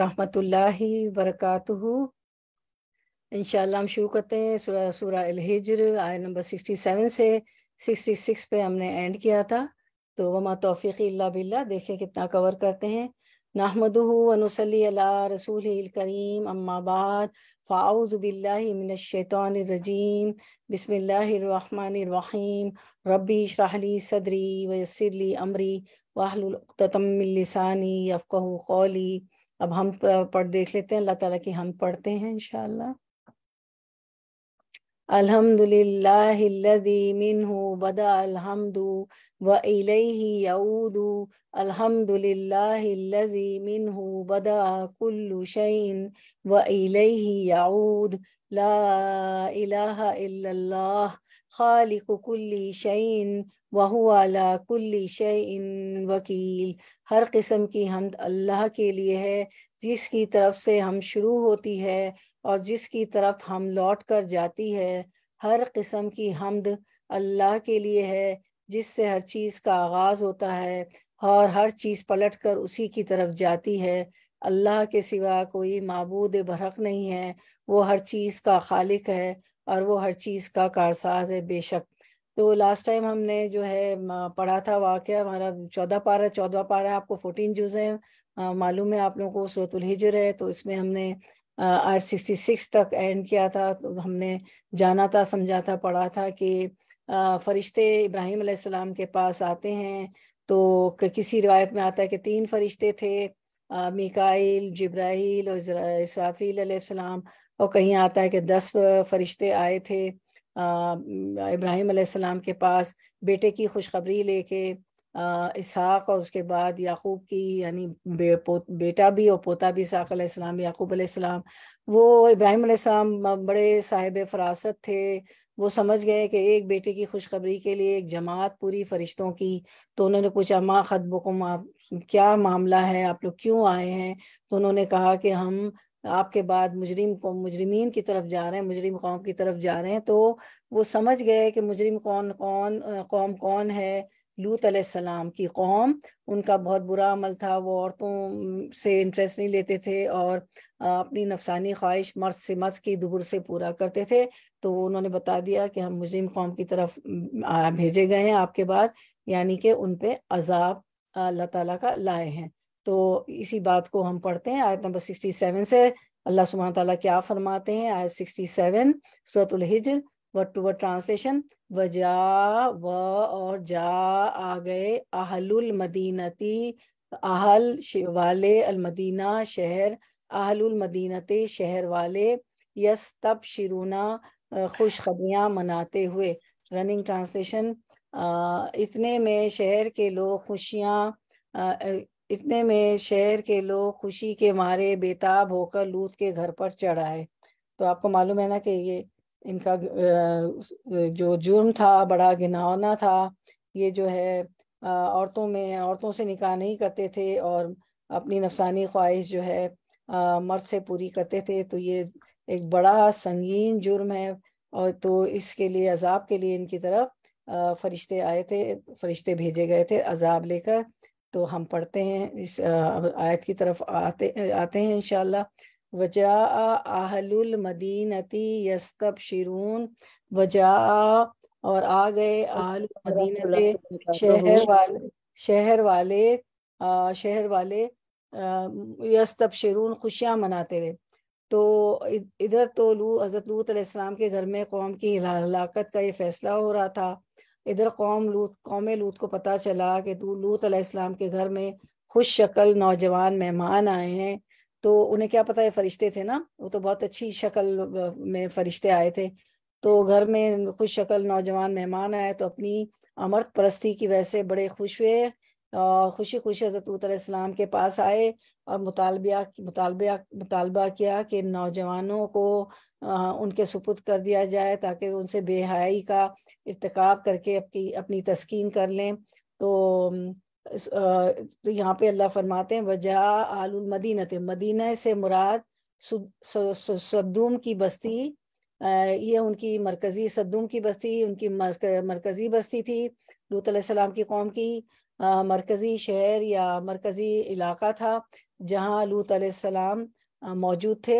रहमतुल्लाहि वरकातुह इंशाल्लाह हम शुरू करते हैं सूरह सूरह अल हिज्र आय नंबर 67 से 66 पे हमने एंड किया था तो वमा तौफीक इल्ला बिल्ला देखें कितना कवर करते हैं नहमदनसली रसूल करीम अम्माबाद फ़ाउज़बिल्लिमिनशैतरजीम बसमीम रबी शराहली सदरी वयसरली अमरी वाहतमिलसानी अफ़क़ कौली अब हम पढ़ देख लेते हैं अल्लाह ताला की हम पढ़ते हैं इन الحمد لله الذي منه بدا الحمد واليه يعود الحمد لله الذي منه بدا كل شيء واليه يعود لا اله الا الله खालिक कुल्ली शयन वाला कुल्ली शयन वकील हर किस्म की हमद अल्लाह के लिए है जिसकी तरफ से हम शुरू होती है और जिसकी तरफ हम लौट कर जाती है हर किस्म की हमद अल्लाह के लिए है जिससे हर चीज़ का आगाज़ होता है और हर चीज़ पलट कर उसी की तरफ जाती है अल्लाह के सिवा कोई मबूद बरहक नहीं है वो हर चीज़ का खालिक है और वो हर चीज़ का कारसाज है बेशक तो लास्ट टाइम हमने जो है पढ़ा था वाक्य हमारा चौदह पारा चौदह पारा आपको फोर्टीन जूज है मालूम है आप लोगों को सुरतुल हिजर है तो इसमें हमने आर सिक्सटी सिक्स तक एंड किया था तो हमने जाना था समझा था पढ़ा था कि फरिश्ते इब्राहिम के पास आते हैं तो किसी रिवायत में आता है कि तीन फरिश्ते थे मिकाइल जब्राहल और इसराफ़ील और कहीं आता है कि दस फरिश्ते आए थे इब्राहिम अलैहिस्सलाम के पास बेटे की खुशखबरी लेके इसहाक और उसके बाद याकूब की यानी बे, बेटा भी और पोता भी इसहाक अलैहिस्सलाम याकूब अलैहिस्सलाम वो इब्राहिम अलैहिस्सलाम बड़े साहिब फरासत थे वो समझ गए कि एक बेटे की खुशखबरी के लिए एक जमात पूरी फरिश्तों की तो उन्होंने पूछा माँ खतबुकुम क्या मामला है आप लोग क्यों आए हैं तो उन्होंने कहा कि हम आपके बाद मुजरिम को मुजरिमीन की तरफ जा रहे हैं मुजरिम कौम की तरफ जा रहे हैं तो वो समझ गए कि मुजरिम कौन कौन कौम कौन है लूत सलाम की कौम उनका बहुत बुरा अमल था वो औरतों से इंटरेस्ट नहीं लेते थे और अपनी नफसानी ख्वाहिश मर्द से मर्द की दुबर से पूरा करते थे तो उन्होंने बता दिया कि हम मुजरिम कौम की तरफ भेजे गए हैं आपके बाद यानी कि उन पे अजाब अल्लाह ताला का लाए हैं तो इसी बात को हम पढ़ते हैं आयत नंबर सिक्सटी सेवन से अल्लाह सुबह ताला क्या फरमाते हैं आयत सिक्सटी सेवन सूरतुल हिजर वर्ड टू व ट्रांसलेशन व जा व और जा आ गए आहलुल मदीनती आहल वाले अलमदीना शहर आहलुल मदीनते शहर वाले यस तब शिरुना खुशखबियाँ मनाते हुए रनिंग ट्रांसलेशन इतने में शहर के लोग खुशियाँ इतने में शहर के लोग खुशी के मारे बेताब होकर लूत के घर पर चढ़ आए तो आपको मालूम है ना कि ये इनका जो जुर्म था बड़ा घिनौना था ये जो है औरतों में औरतों से निकाह नहीं करते थे और अपनी नफसानी ख्वाहिश जो है मर्द से पूरी करते थे तो ये एक बड़ा संगीन जुर्म है और तो इसके लिए अजाब के लिए इनकी तरफ फरिश्ते आए थे फरिश्ते भेजे गए थे अजाब लेकर तो हम पढ़ते हैं इस आयत की तरफ आते आते हैं इनशाला वजा आहलुल मदीनती यस्तब शिरून वजा और आ गए आहल मदीन शहर वाले शहर वाले शहर वाले यस्तब शिरून खुशियाँ मनाते हुए तो इधर तो लू हज़रत लूत के घर में कौम की हलाकत का ये फैसला हो रहा था इधर कौम लूत कौम लूत को पता चला कि लूत अलैहिस्सलाम के घर में खुश शक्ल नौजवान मेहमान आए हैं तो उन्हें क्या पता है फरिश्ते थे ना वो तो बहुत अच्छी शक्ल में फरिश्ते आए थे तो घर में खुश शक्ल नौजवान मेहमान आए तो अपनी अमरत परस्ती की वजह से बड़े खुश हुए खुशी खुशी हजरत इस्लाम के पास आए और मुतालबिया मुतालबिया मुतालबा किया कि नौजवानों को उनके सुपुत कर दिया जाए ताकि उनसे बेहयाई का इरतक करके अपनी अपनी तस्कीन कर लें तो तो यहाँ पे अल्लाह फरमाते हैं वजह थे मदीना से मुराद सद्दूम की बस्ती ये उनकी मरकज़ी सद्दूम की बस्ती उनकी मरकज़ी बस्ती थी लूत सलाम की कौम की मरकज़ी शहर या मरकज़ी इलाका था जहाँ लूत सलाम मौजूद थे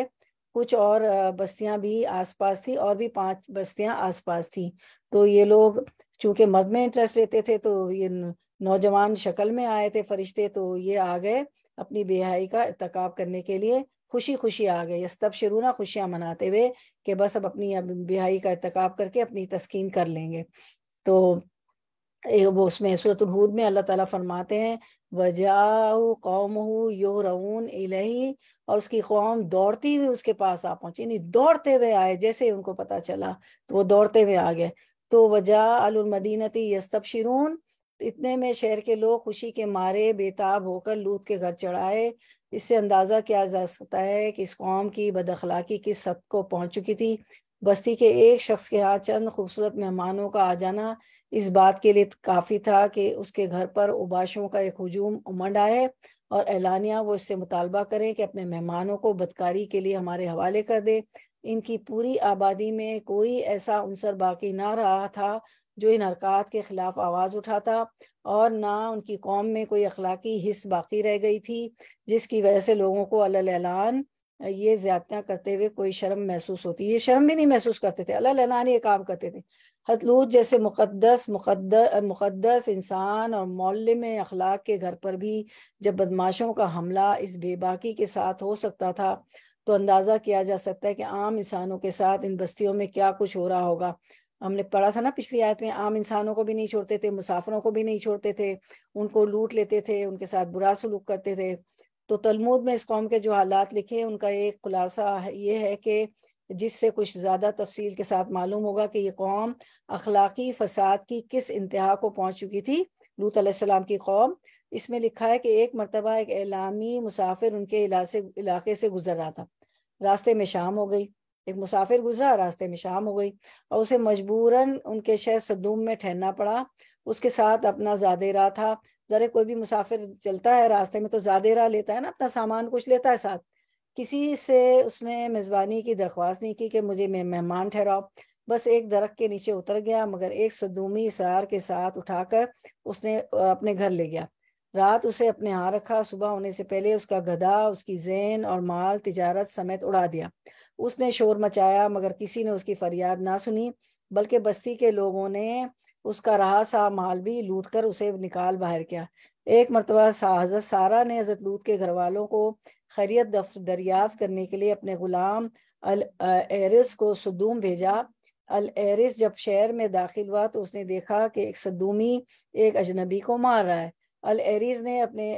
कुछ और बस्तियां भी आसपास थी और भी पांच बस्तियां आसपास थी तो ये लोग चूंकि मर्द में इंटरेस्ट लेते थे तो ये नौजवान शक्ल में आए थे फरिश्ते तो ये आ गए अपनी बेहाई का इरतकाब करने के लिए खुशी खुशी आ गए शुरू ना खुशियां मनाते हुए कि बस अब अपनी बेहाई का इरतकाब करके अपनी तस्कीन कर लेंगे तो वो उसमें सूरत में अल्लाह ताला फरमाते हैं वजाऊ कौम यो रऊन इलही और उसकी कौम दौड़ती हुई उसके पास आ पहुंची नहीं दौड़ते हुए आए जैसे ही उनको पता चला तो वो दौड़ते हुए आ गए तो वजह अलमदीनती यस्तब शिरून इतने में शहर के लोग खुशी के मारे बेताब होकर लूत के घर चढ़ाए इससे अंदाज़ा किया जा सकता है कि इस कौम की बदखलाकी किस हद को पहुंच चुकी थी बस्ती के एक शख्स के हाथ चंद खूबसूरत मेहमानों का आ जाना इस बात के लिए काफ़ी था कि उसके घर पर उबाशों का एक हजूम उमंड आए और एलानिया वो इससे मुतालबा करें कि अपने मेहमानों को बदकारी के लिए हमारे हवाले कर दे इनकी पूरी आबादी में कोई ऐसा अनसर बाकी ना रहा था जो इन हरकत के ख़िलाफ़ आवाज़ उठाता और ना उनकी कौम में कोई अखलाकी हिस्स बाकी रह गई थी जिसकी वजह से लोगों को अलान ये ज्यादा करते हुए कोई शर्म महसूस होती ये शर्म भी नहीं महसूस करते थे अलान ये काम करते थे हतलूज जैसे मुकदस मुकदस मुकदस इंसान और मौलम अखलाक के घर पर भी जब बदमाशों का हमला इस बेबाकी के साथ हो सकता था तो अंदाज़ा किया जा सकता है कि आम इंसानों के साथ इन बस्तियों में क्या कुछ हो रहा होगा हमने पढ़ा था ना पिछली आयत में आम इंसानों को भी नहीं छोड़ते थे मुसाफरों को भी नहीं छोड़ते थे उनको लूट लेते थे उनके साथ बुरा सलूक करते थे तो तलमूद में इस कौम के जो हालात लिखे उनका एक खुलासा ये है कि जिससे कुछ ज़्यादा तफसील के साथ मालूम होगा कि ये कौम अखलाकी फसाद की किस इंतहा को पहुंच चुकी थी लूत सलाम की कौम इसमें लिखा है कि एक मरतबा एक एलामी मुसाफिर उनके इलाके इलाके से गुजर रहा था रास्ते में शाम हो गई एक मुसाफिर गुजरा रास्ते में शाम हो गई और उसे मजबूरन उनके शहर सदूम में ठहरना पड़ा उसके साथ अपना ज़्यादा था ज़रा कोई भी मुसाफिर चलता है रास्ते में तो ज़्यादा लेता है ना अपना सामान कुछ लेता है साथ किसी से उसने मेज़बानी की दरख्वास्त नहीं की कि मुझे मेहमान ठहराओ बस एक दरख्त के नीचे उतर गया मगर एक सदूमी सार के साथ उठाकर उसने अपने घर ले गया रात उसे अपने यहाँ रखा सुबह होने से पहले उसका गधा उसकी जैन और माल तिजारत समेत उड़ा दिया उसने शोर मचाया मगर किसी ने उसकी फरियाद ना सुनी बल्कि बस्ती के लोगों ने उसका रहा सा माल भी लूट कर उसे निकाल बाहर किया एक मरतबा हजरत सारा ने हजरत लूत के घर वालों को खैरियत दरियाफ करने के लिए अपने गुलाम अल एरिस को सदूम भेजा अल एरिस जब शहर में दाखिल हुआ तो उसने देखा कि एक सदूमी एक अजनबी को मार रहा है अल एरिस ने अपने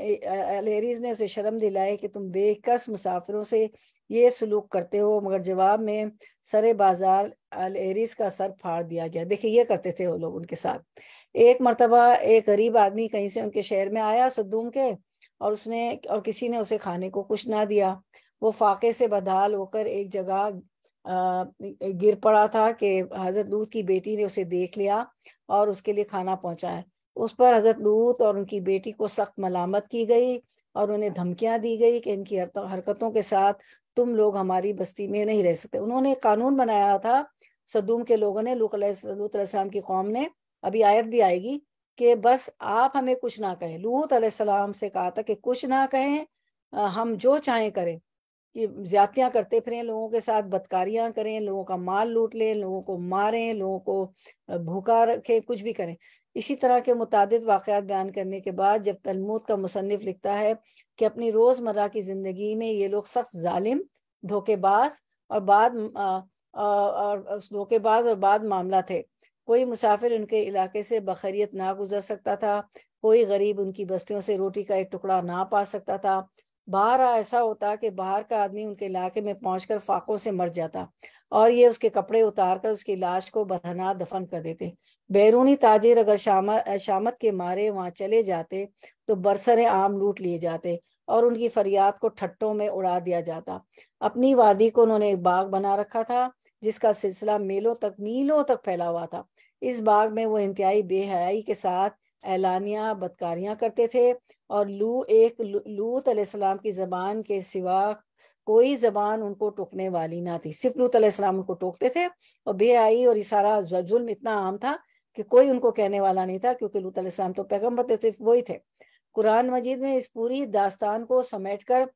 अल एरिस ने उसे शर्म दिलाई कि तुम बेकस मुसाफिरों से ये सलूक करते हो मगर जवाब में सरे बाजार अल एरिस का सर फाड़ दिया गया देखिए ये करते थे वो लोग उनके साथ एक मरतबा एक गरीब आदमी कहीं से उनके शहर में आया सदूम के और उसने और किसी ने उसे खाने को कुछ ना दिया वो फाके से बदहाल होकर एक जगह गिर पड़ा था कि हजरत लूत की बेटी ने उसे देख लिया और उसके लिए खाना पहुंचाया उस पर हजरत लूत और उनकी बेटी को सख्त मलामत की गई और उन्हें धमकियां दी गई कि इनकी हरकतों के साथ तुम लोग हमारी बस्ती में नहीं रह सकते उन्होंने कानून बनाया था सदूम के लोगों ने लूत की कौम ने अभी आयत भी आएगी कि बस आप हमें कुछ ना कहें लूत अलैहिस्सलाम से कहा था कि कुछ ना कहें हम जो चाहें करें कि ज्यादतियाँ करते फिरें लोगों के साथ बदकारियां करें लोगों का माल लूट लें लोगों को मारें लोगों को भूखा रखें कुछ भी करें इसी तरह के मुताद वाक़ बयान करने के बाद जब तलमूद का मुसनफ़ लिखता है कि अपनी रोज़मर्रा की ज़िंदगी में ये लोग सख्त ालिम धोखेबाज और बाद आ, आ, और धोखेबाज और बाद मामला थे कोई मुसाफिर उनके इलाके से बखरियत ना गुजर सकता था कोई गरीब उनकी बस्तियों से रोटी का एक टुकड़ा ना पा सकता था बाहर ऐसा होता कि बाहर का आदमी उनके इलाके में पहुंचकर फाकों से मर जाता और ये उसके कपड़े उतार कर उसकी लाश को बरहना दफन कर देते बैरूनी ताजिर अगर शाम शामत के मारे वहां चले जाते तो बरसर आम लूट लिए जाते और उनकी फरियाद को ठट्टों में उड़ा दिया जाता अपनी वादी को उन्होंने एक बाग बना रखा था जिसका सिलसिला मेलों तक मीलों तक फैला हुआ था इस बाग में वो इंतहाई बेहयाई के साथ एलानिया बदकारियां करते थे और लू एक लूत अलैहिस्सलाम की जबान के सिवा कोई जबान उनको टोकने वाली ना थी सिर्फ लूत अलैहिस्सलाम उनको टोकते थे और बेहयाई और इशारा जुल्म इतना आम था कि कोई उनको कहने वाला नहीं था क्योंकि लूत अलैहिस्सलाम तो पैगम्बर थे सिर्फ वही थे कुरान मजीद में इस पूरी दास्तान को समेट कर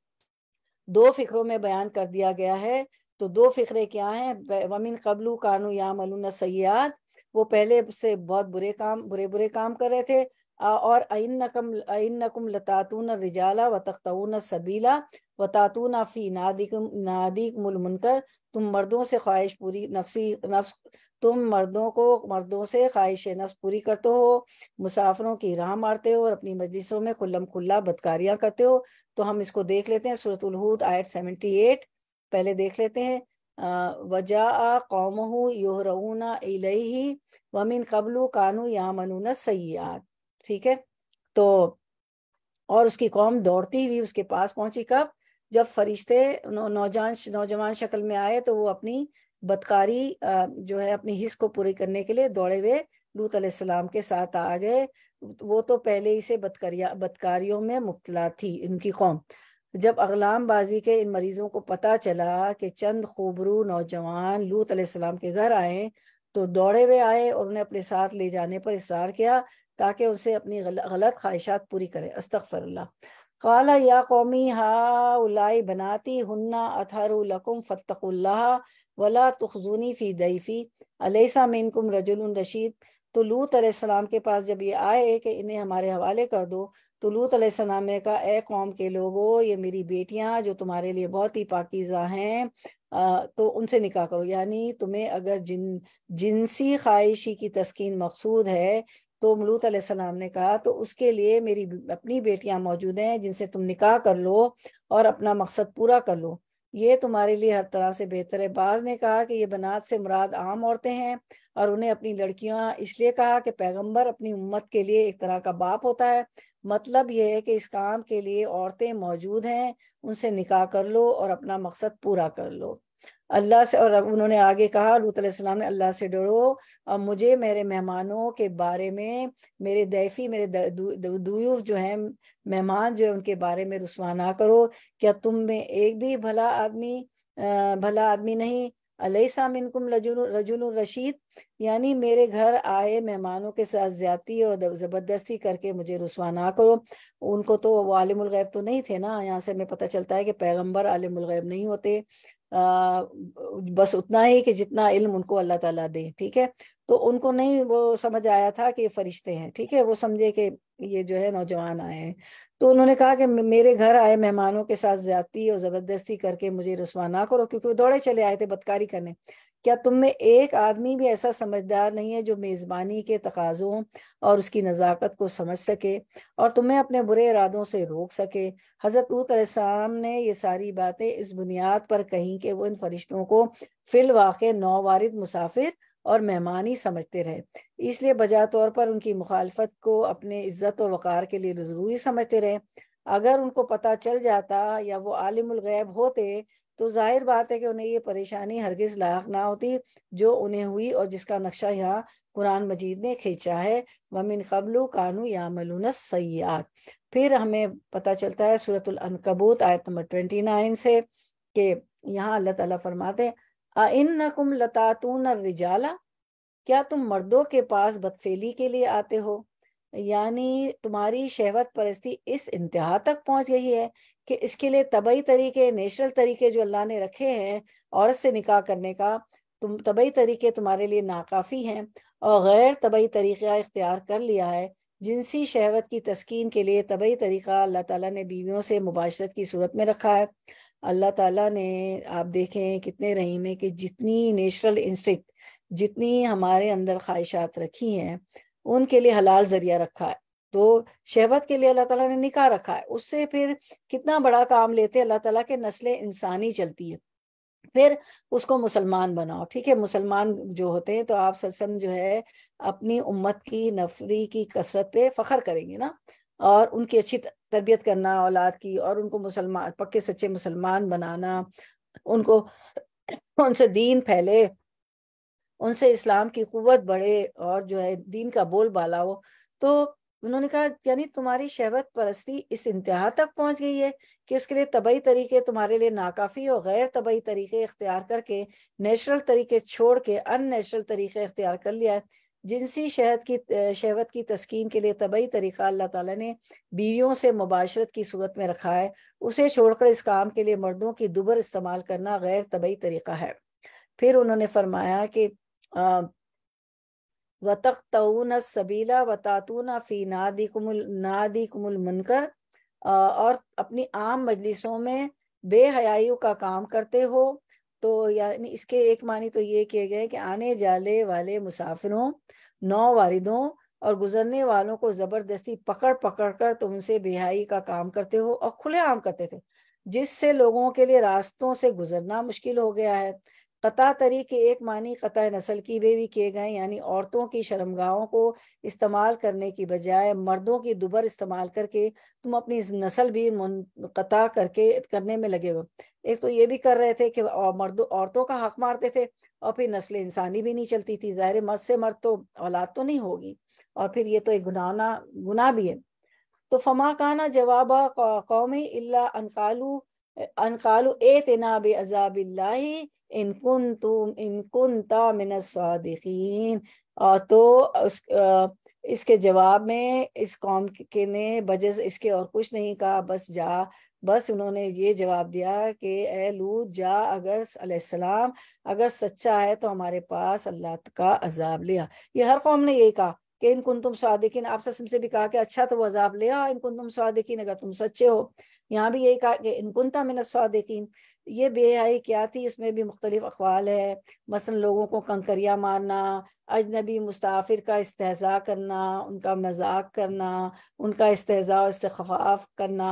दो फिक्रों में बयान कर दिया गया है तो दो फिक्रे क्या हैं वमिन कबलू कानू मलून सयाद वो पहले से बहुत बुरे काम बुरे बुरे काम कर रहे थे और अन अनकम लतातून रिजाला व तख्तून सबीला व तातून फ़ी नादिक नादिक मुलमनकर तुम मर्दों से ख्वाहिश पूरी नफसी नफ्स तुम मर्दों को मर्दों से ख्वाहिश नफ्स पूरी करते हो मुसाफरों की राह मारते हो और अपनी मजलिसों में खुल्लम खुल्ला बदकारियाँ करते हो तो हम इसको देख लेते हैं सूरतुलहूद आयट सेवेंटी एट पहले देख लेते हैं वजा कौम योहरऊना इलही वमिन कबलू कानू यामनून सयाद ठीक है तो और उसकी कौम दौड़ती हुई उसके पास पहुंची कब जब फरिश्ते नौजवान नौजवान शक्ल में आए तो वो अपनी बदकारी जो है अपनी हिस्स को पूरी करने के लिए दौड़े हुए लूत सलाम के साथ आ गए वो तो पहले ही से बदकरिया बदकारियों में मुबतला थी इनकी कौम जब अगलाम बाजी के इन मरीजों को पता चला कि चंद खूबरू नौजवान लूत अलैहिस्सलाम के घर आए तो दौड़े हुए आए और उन्हें अपने साथ ले जाने पर इशार किया ताकि उसे अपनी गल, गलत ख्वाहिशात पूरी करें अस्तफ़र काला या कौमी हा उलाई बनाती हन्ना लकुम फ़तकुल्ला वला तुखजूनी फ़ी दईफ़ी अलैसा मिनकुम रजुल रशीद तो लूत अलैहिस्सलाम के पास जब ये आए कि इन्हें हमारे हवाले कर दो तो लूत अलैहिस्सलाम ने कहा ए कौम के लोगों ये मेरी बेटियां जो तुम्हारे लिए बहुत ही पाकिज़ा हैं तो उनसे निकाह करो यानी तुम्हें अगर जिन जिनसी ख्वाहिशी की तस्किन मकसूद है तो मलूत सलाम ने कहा तो उसके लिए मेरी अपनी बेटियां मौजूद हैं जिनसे तुम निकाह कर लो और अपना मकसद पूरा कर लो ये तुम्हारे लिए हर तरह से बेहतर है बाज ने कहा कि ये बनात से मुराद आम औरतें हैं और उन्हें अपनी लड़कियां इसलिए कहा कि पैगंबर अपनी उम्मत के लिए एक तरह का बाप होता है मतलब यह है कि इस काम के लिए औरतें मौजूद हैं उनसे निकाह कर लो और अपना मकसद पूरा कर लो अल्लाह से और उन्होंने आगे कहा लूत सलाम ने अल्लाह से डरो और मुझे मेरे मेहमानों के बारे में मेरे दैफी मेरे दूयूफ जो है मेहमान जो है उनके बारे में रसवा ना करो क्या तुम में एक भी भला आदमी भला आदमी नहीं अलैसा मिनकुम रजुल रशीद यानी मेरे घर आए मेहमानों के साथ ज्यादती और ज़बरदस्ती करके मुझे रसवा ना करो उनको तो वो गैब तो नहीं थे ना यहाँ से हमें पता चलता है कि पैगम्बर आलिमगैब नहीं होते बस उतना ही कि जितना इल्म उनको अल्लाह ताला दे ठीक है तो उनको नहीं वो समझ आया था कि ये फरिश्ते हैं ठीक है वो समझे कि ये जो है नौजवान आए हैं तो उन्होंने कहा कि मेरे घर आए मेहमानों के साथ ज्यादती और जबरदस्ती करके मुझे रसवा ना करो क्योंकि वो दौड़े चले आए थे बदकारी करने क्या तुम में एक आदमी भी ऐसा समझदार नहीं है जो मेज़बानी के तकाज़ों और उसकी नज़ाकत को समझ सके और तुम्हें अपने बुरे इरादों से रोक सके हज़रत ऊतम ने ये सारी बातें इस बुनियाद पर कहीं कि वो इन फरिश्तों को फिलवाक़ नौवारद मुसाफिर और मेहमानी समझते रहे इसलिए बजा तौर पर उनकी मुखालफत को अपने इज्जत और वक़ार के लिए ज़रूरी समझते रहे अगर उनको पता चल जाता या वो गैब होते तो जाहिर बात है कि उन्हें ये परेशानी हरगिज़ लाक ना होती जो उन्हें हुई और जिसका नक्शा यहाँ कुरान मजीद ने खींचा है वमिन कबलू कानू या मलून सयाद फिर हमें पता चलता है सूरतुल अनकबूत आयत नंबर ट्वेंटी नाइन से कि यहाँ अल्लाह ताला फरमाते अन नकुम लतातून रिजाला क्या तुम मर्दों के पास बदफेली के लिए आते हो यानी तुम्हारी शहवत परस्ती इस इंतहा तक पहुंच गई है कि इसके लिए तबई तरीके नेचुरल तरीके जो अल्लाह ने रखे हैं औरत से निकाह करने का तुम तबई तरीके तुम्हारे लिए नाकाफ़ी हैं और गैर तबई तरीक़ा इख्तियार कर लिया है जिनसी शहवत की तस्किन के लिए तबई तरीक़ा अल्लाह ताला ने बीवियों से मुबाशरत की सूरत में रखा है अल्लाह ताला ने आप देखें कितने रहीम है कि जितनी नेचुरल इंस्टिक्ट जितनी हमारे अंदर ख्वाहिशात रखी हैं उनके लिए हलाल ज़रिया रखा है तो शहवत के लिए अल्लाह ताला ने निकाह रखा है उससे फिर कितना बड़ा काम लेते अल्लाह ताला के नस्ल इंसानी चलती है फिर उसको मुसलमान बनाओ ठीक है मुसलमान जो होते हैं तो आप सत्संग जो है अपनी उम्मत की नफरी की कसरत पे फखर करेंगे ना और उनकी अच्छी तरबियत करना औलाद की और उनको मुसलमान पक्के सच्चे मुसलमान बनाना उनको उनसे दीन फैले उनसे इस्लाम की कुवत बढ़े और जो है दीन का बोल बाला हो तो उन्होंने कहा यानी तुम्हारी शहवत परस्ती इस इंतहा तक पहुंच गई है कि उसके लिए तबई तरीके तुम्हारे लिए नाकाफी और गैर तबई तरीके इख्तियार करके नेचुरल तरीके छोड़ के अन नेचुरल तरीके इख्तियार कर लिया है जिनसी शहद की शहवत की तस्कीन के लिए तबई तरीका अल्लाह ताला ने बीवियों से मुबाशरत की सूरत में रखा है उसे छोड़कर इस काम के लिए मर्दों की दुबर इस्तेमाल करना गैर तबई तरीका है फिर उन्होंने फरमाया कि व तख्तून सबीला व फ़ी नादी कुमुल नादी कुमुल मुनकर और अपनी आम मजलिसों में बेहयाइयों का काम करते हो तो यानी इसके एक मानी तो ये किए गए कि आने जाने वाले मुसाफिरों नौ वारिदों और गुजरने वालों को जबरदस्ती पकड़ पकड़ कर तुम उनसे बेहाई का काम करते हो और खुले आम करते थे जिससे लोगों के लिए रास्तों से गुजरना मुश्किल हो गया है कता तरी के एक मानी कता नस्ल की वे भी किए गए यानी औरतों की शर्मगाहों को इस्तेमाल करने की बजाय मर्दों की दुबर इस्तेमाल करके तुम अपनी नस्ल भी कता करके करने में लगे हो एक तो ये भी कर रहे थे कि मर्दों औरतों का हक मारते थे और फिर नस्ल इंसानी भी नहीं चलती थी ज़ाहिर मर्द से मर्द तो औलाद तो नहीं होगी और फिर ये तो एक गुनाना गुना भी है तो फमा काना जवाब कौम अनकालू अनकालू ए तेनाब बजाबिल्ला इनकुन तुम इनकुन तामिनसादिकीन तो उस आ, इसके जवाब में इस कौम के ने बजस इसके और कुछ नहीं कहा बस जा बस उन्होंने ये जवाब दिया कि ए लूत जा अगर सलाम अगर सच्चा है तो हमारे पास अल्लाह का अजाब लिया ये हर कौम ने यही कहा कि इन कुन तुम स्वादिकीन आप ससम से भी कहा कि अच्छा तो वो अजाब लिया आओ इन कुन तुम स्वादिकीन अगर तुम सच्चे हो यहाँ भी यही कहा कि इन कुन था स्वादिकीन ये बेहाई क्या थी इसमें भी मुख्तलिफ अखवाल है मसलन लोगों को कंकरिया मारना अजनबी मुसाफिर का इसतज़ा करना उनका मजाक करना उनका इस्तेजा इस्तखफाफ करना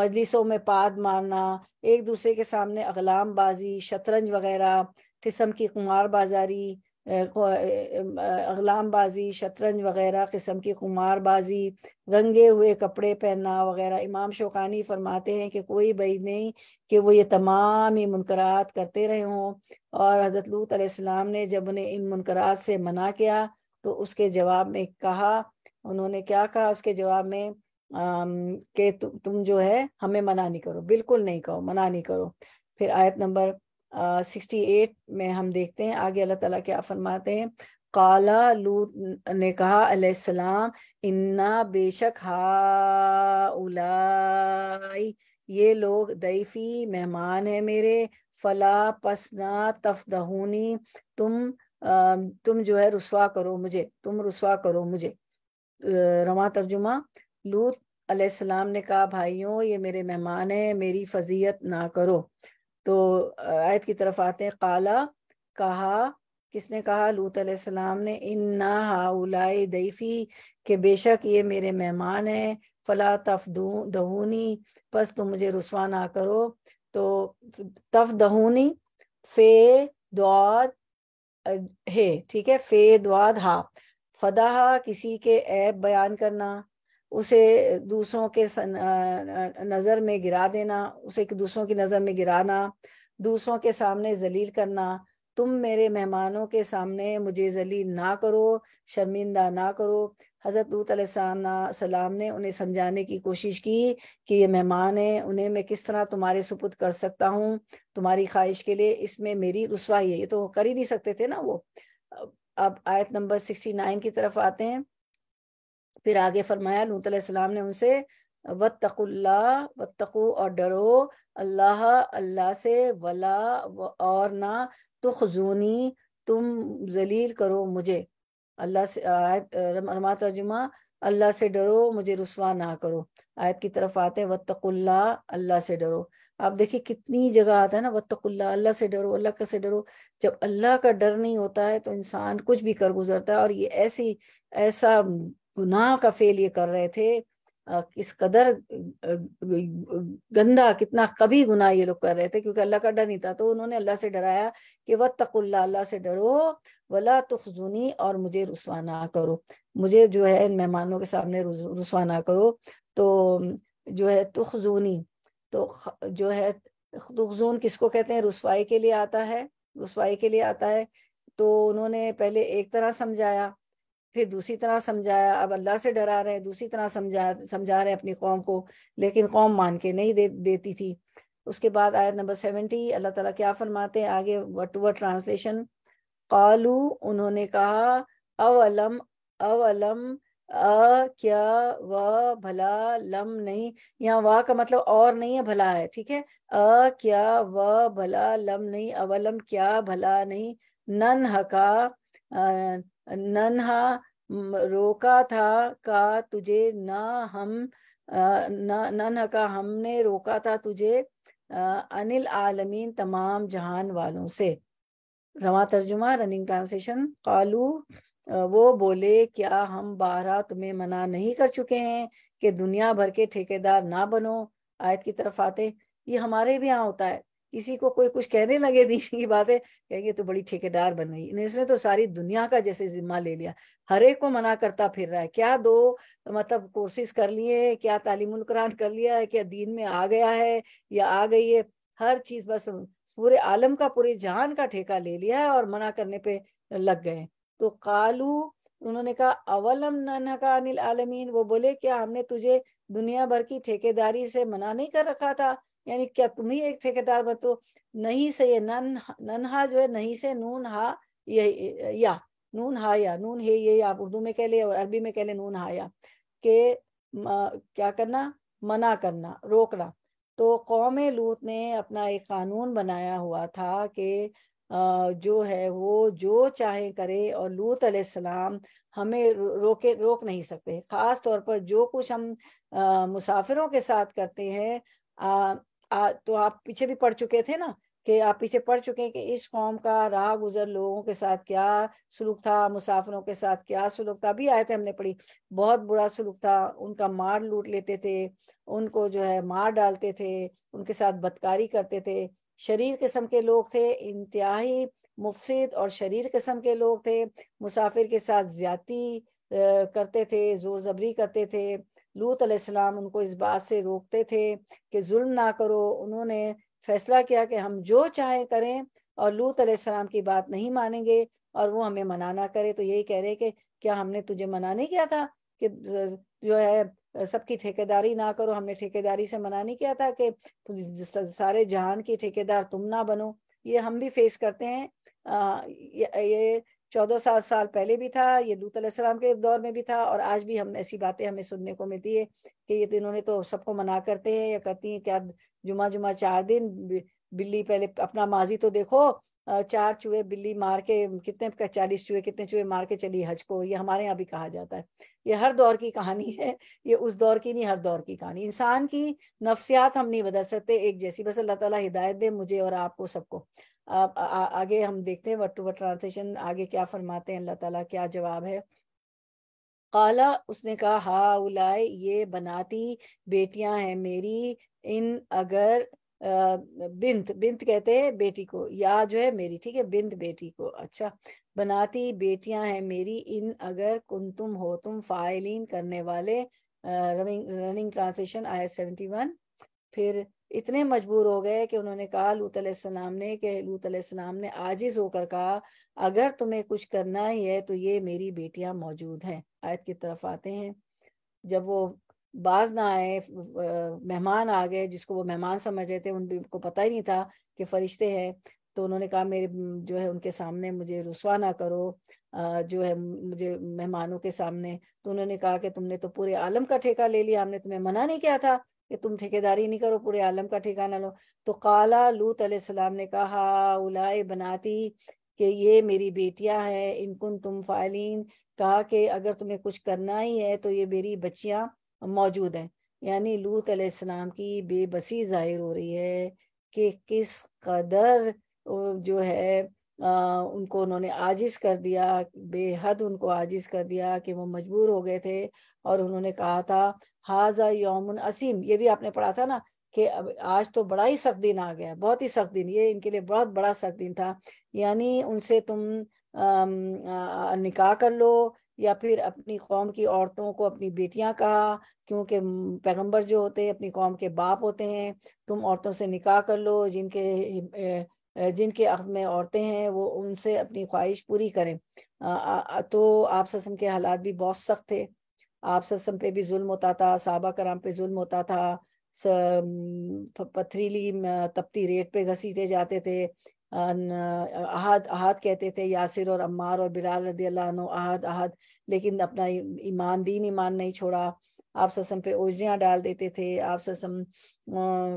मजलिसों में पाद मारना एक दूसरे के सामने अगलाम बाजी शतरंज वगैरह किस्म की कुमार बाजारी अगलाम बाजी शतरंज वगैरह किस्म की कुमारबाजी रंगे हुए कपड़े पहनना वगैरह इमाम शोकानी फरमाते हैं कि कोई बई नहीं कि वो ये तमाम ही मुनकरात करते रहे हों और हज़रत लूत अलैहिस्सलाम ने जब उन्हें इन मुनकरात से मना किया तो उसके जवाब में कहा उन्होंने क्या कहा उसके जवाब में कि तु, तुम जो है हमें मना नहीं करो बिल्कुल नहीं कहो मना नहीं करो फिर आयत नंबर 68 में हम देखते हैं आगे अल्लाह ताला क्या फरमाते हैं काला लूत ने कहा अलैहिस्सलाम इन्ना बेशक हा उलाई ये लोग दईफी मेहमान है मेरे फला पसना तफदहूनी तुम तुम जो है रसवा करो मुझे तुम रसवा करो मुझे रवा तर्जुमा लूत अलैहिस्सलाम ने कहा भाइयों ये मेरे मेहमान है मेरी फजीयत ना करो तो आयत की तरफ आते हैं काला कहा किसने कहा लूत सलाम ने इन्ना हाउलाए दईफी के बेशक ये मेरे मेहमान हैं फला तफ दहूनी बस तुम मुझे रसवा ना करो तो तफ दहूनी फे द्वाद हे ठीक है फे द्वाद हा फदाहा किसी के ऐप बयान करना उसे दूसरों के नज़र में गिरा देना उसे दूसरों की नज़र में गिराना दूसरों के सामने जलील करना तुम मेरे मेहमानों के सामने मुझे जलील ना करो शर्मिंदा ना करो हज़रत लूत सलाम ने उन्हें समझाने की कोशिश की कि ये मेहमान है उन्हें मैं किस तरह तुम्हारे सुपुत कर सकता हूँ तुम्हारी ख्वाहिश के लिए इसमें मेरी रसवाई है ये तो कर ही नहीं सकते थे ना वो अब आयत नंबर सिक्सटी नाइन की तरफ आते हैं फिर आगे फरमाया लूत सलाम ने उनसे वत्तकुल्ला वत्तकु और डरो अल्लाह अल्लाह से वला व और ना तुखजूनी तुम जलील करो मुझे अल्लाह से आयत रमा तर्जुमा अल्लाह से डरो मुझे रसवा ना करो आयत की तरफ आते हैं वत्तकुल्ला अल्लाह से डरो आप देखिए कितनी जगह आता है ना वत्तकुल्ला अल्लाह से डरो अल्लाह कैसे डरो जब अल्लाह का डर नहीं होता है तो इंसान कुछ भी कर गुजरता है और ये ऐसी ऐसा गुनाह का फेल ये कर रहे थे किस कदर गंदा कितना कभी गुनाह ये लोग कर रहे थे क्योंकि अल्लाह का डर नहीं था तो उन्होंने अल्लाह से डराया कि वह तकुल्ला अल्लाह से डरो वला तुखजुनी और मुझे रुसवा ना करो मुझे जो है इन मेहमानों के सामने रुसवा ना करो तो जो है तुखजूनी तो जो है तुखजून किसको कहते हैं रसवाई के लिए आता है रसवाई के लिए आता है तो उन्होंने पहले एक तरह समझाया फिर दूसरी तरह समझाया अब अल्लाह से डरा रहे हैं दूसरी तरह समझा समझा रहे हैं अपनी कौम को लेकिन कौम मान के नहीं दे देती थी उसके बाद आयत नंबर सेवेंटी अल्लाह ताला क्या फरमाते हैं आगे वर्ड टू वर्ड ट्रांसलेशन कालू उन्होंने कहा अवलम अवलम अ क्या व भला लम नहीं यहाँ वाह का मतलब और नहीं है भला है ठीक है अ क्या व भला लम नहीं अवलम क्या भला नहीं नन हका नन्हा रोका था का तुझे ना हम न का हमने रोका था तुझे अनिल आलमीन तमाम जहान वालों से रवा तर्जुमा रनिंग ट्रांसलेशन कालू वो बोले क्या हम बारह तुम्हें मना नहीं कर चुके हैं कि दुनिया भर के ठेकेदार ना बनो आयत की तरफ आते ये हमारे भी यहाँ होता है किसी को कोई कुछ कहने लगे दीन की बातें कहेंगे तो बड़ी ठेकेदार बन गई इसने तो सारी दुनिया का जैसे जिम्मा ले लिया हर एक को मना करता फिर रहा है क्या दो मतलब कोर्सेज कर लिए क्या तालीम कुरान कर लिया है क्या दीन में आ गया है या आ गई है हर चीज बस पूरे आलम का पूरे जान का ठेका ले लिया है और मना करने पे लग गए तो कालू उन्होंने कहा अवलम नाना का अनिल आलमीन वो बोले क्या हमने तुझे दुनिया भर की ठेकेदारी से मना नहीं कर रखा था यानी क्या तुम ही एक ठेकेदार बतो नहीं से ये नन नन्हा जो है नहीं से नून हा ये या नून हा या नून हे ये आप उर्दू में कह ले और अरबी में कह ले नून हा या के क्या करना मना करना रोकना तो कौम लूत ने अपना एक कानून बनाया हुआ था कि जो है वो जो चाहे करे और लूत अलैहिस्सलाम हमें रोके रोक नहीं सकते ख़ास तौर पर जो कुछ हम आ, मुसाफिरों के साथ करते हैं आ, तो आप पीछे भी पढ़ चुके थे ना कि आप पीछे पढ़ चुके हैं कि इस कौम का राह गुजर लोगों के साथ क्या सुलूक था मुसाफिरों के साथ क्या सुलूक था अभी आए थे हमने पढ़ी बहुत बुरा सुलूक था उनका मार लूट लेते थे उनको जो है मार डालते थे उनके साथ बदकारी करते थे शरीर किस्म के लोग थे इंतहाई मुफसद और शरीर किस्म के लोग थे मुसाफिर के साथ ज्यादा करते थे जोर जबरी करते थे लूत अलैहिस्सलाम उनको इस बात से रोकते थे कि जुल्म ना करो उन्होंने फैसला किया कि हम जो चाहे करें और लूत अलैहिस्सलाम की बात नहीं मानेंगे और वो हमें मना ना करे तो यही कह रहे कि क्या हमने तुझे मना नहीं किया था कि जो है सबकी ठेकेदारी ना करो हमने ठेकेदारी से मना नहीं किया था कि सारे जहान की ठेकेदार तुम ना बनो ये हम भी फेस करते हैं आ, ये, ये चौदह सात साल पहले भी था ये लूत सलाम के दौर में भी था और आज भी हम ऐसी बातें हमें सुनने को मिलती है कि ये तो इन्होंने तो सबको मना करते हैं या करती हैं क्या जुमा जुमा चार दिन बिल्ली पहले अपना माजी तो देखो चार चूहे बिल्ली मार के कितने चालीस चूहे कितने चूहे मार के चली हज को ये हमारे यहाँ भी कहा जाता है ये हर दौर की कहानी है ये उस दौर की नहीं हर दौर की कहानी इंसान की नफसियात हम नहीं बदल सकते एक जैसी बस अल्लाह ताला हिदायत दे मुझे और आपको सबको आप आ, आ, आगे हम देखते हैं वट टू वर्ड ट्रांसलेशन आगे क्या फरमाते हैं अल्लाह ताला क्या जवाब है काला उसने कहा हा उलाए ये बनाती बेटियां हैं मेरी इन अगर बिंत बिंत कहते हैं बेटी को या जो है मेरी ठीक है बिंत बेटी को अच्छा बनाती बेटियां हैं मेरी इन अगर कुन तुम हो तुम फाइलिन करने वाले रनिंग रनिंग ट्रांसलेशन आया सेवेंटी वन फिर इतने मजबूर हो गए कि उन्होंने कहा लूत सलाम ने कि लूत सलाम ने आजिज होकर कहा अगर तुम्हें कुछ करना ही है तो ये मेरी बेटियां मौजूद हैं आयत की तरफ आते हैं जब वो बाज ना आए मेहमान आ गए जिसको वो मेहमान समझ रहे थे उनको पता ही नहीं था कि फरिश्ते हैं तो उन्होंने कहा मेरे जो है उनके सामने मुझे रसवा ना करो जो है मुझे मेहमानों के सामने तो उन्होंने कहा कि तुमने तो पूरे आलम का ठेका ले लिया हमने तुम्हें मना नहीं किया था कि तुम ठेकेदारी नहीं करो पूरे आलम का ठिकाना लो तो काला लूत अलैहिस्सलाम ने कहा उलाए बनाती कि ये मेरी बेटियां हैं इनकुन तुम फायलिन कहा कि अगर तुम्हें कुछ करना ही है तो ये मेरी बच्चियां मौजूद हैं यानी लूत अलैहिस्सलाम की बेबसी जाहिर हो रही है कि किस कदर जो है आ, उनको उन्होंने आजिज़ कर दिया बेहद उनको आजिज़ कर दिया कि वो मजबूर हो गए थे और उन्होंने कहा था हाजा यौमन असीम ये भी आपने पढ़ा था ना कि अब आज तो बड़ा ही सख्त दिन आ गया बहुत ही सख्त दिन ये इनके लिए बहुत बड़ा सख्त दिन था यानी उनसे तुम निकाह कर लो या फिर अपनी कौम की औरतों को अपनी बेटियां कहा क्योंकि पैगंबर जो होते हैं अपनी कौम के बाप होते हैं तुम औरतों से निकाह कर लो जिनके जिनके अख्त में औरतें हैं वो उनसे अपनी ख्वाहिश पूरी करें आ, आ, तो आप ससम के हालात भी बहुत सख्त थे आप ससम पे भी जुल्म होता था साबा कराम पे जुल्म होता था पथरीली तपती रेट पे घसीते जाते थे अहद अहद कहते थे यासिर और अम्मार और बिलाल रदी अल्लाह अहद अहद लेकिन अपना ईमान दीन ईमान नहीं छोड़ा आप ससम पे ओजनियाँ डाल देते थे आप ससम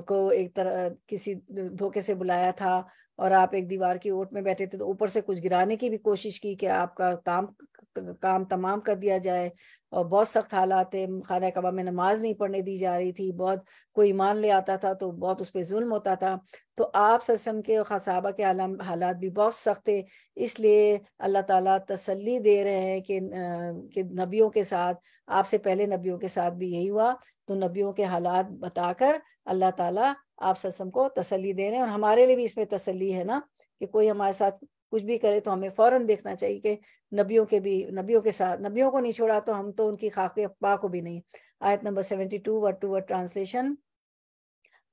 को एक तरह किसी धोखे से बुलाया था और आप एक दीवार की ओट में बैठे थे तो ऊपर से कुछ गिराने की भी कोशिश की कि आपका काम काम तमाम कर दिया जाए और बहुत सख्त हालात है खाना कबा में नमाज नहीं पढ़ने दी जा रही थी बहुत कोई ईमान ले आता था तो बहुत उस पर जुल्म होता था तो आप ससम के और खासाबा के हालात भी बहुत सख्त थे इसलिए अल्लाह ताला तसल्ली दे रहे हैं कि कि नबियों के साथ आपसे पहले नबियों के साथ भी यही हुआ तो नबियों के हालात बताकर अल्लाह ताला आप सत्संग को तसली दे रहे हैं और हमारे लिए भी इसमें तसली है ना कि कोई हमारे साथ कुछ भी करे तो हमें फौरन देखना चाहिए कि नबियों के भी नबियों के साथ नबियों को नहीं छोड़ा तो हम तो उनकी खाक पा को भी नहीं आयत number seventy two word to word translation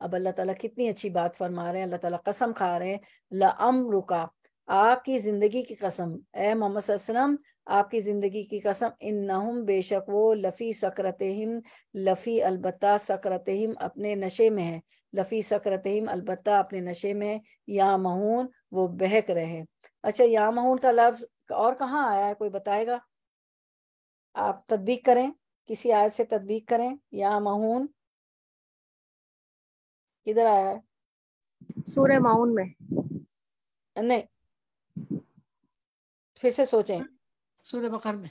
अब अल्लाह ताला कितनी अच्छी बात फरमा रहे हैं अल्लाह ताला कसम खा रहे हैं लम रुका आपकी जिंदगी की कसम ए मोहम्मद आपकी जिंदगी की कसम इन नहुम बेशक वो लफ़ी हिम लफ़ी अलबत् हिम अपने नशे में है लफ़ी रतीम अलबत् अपने नशे में या महून वो बहक रहे अच्छा या महून का लफ्ज़ और कहाँ आया है कोई बताएगा आप तदबीक करें किसी आयत से तदबीक करें या महून किधर आया है सूर्य माउन में नहीं फिर से सोचें सूर्य बकर में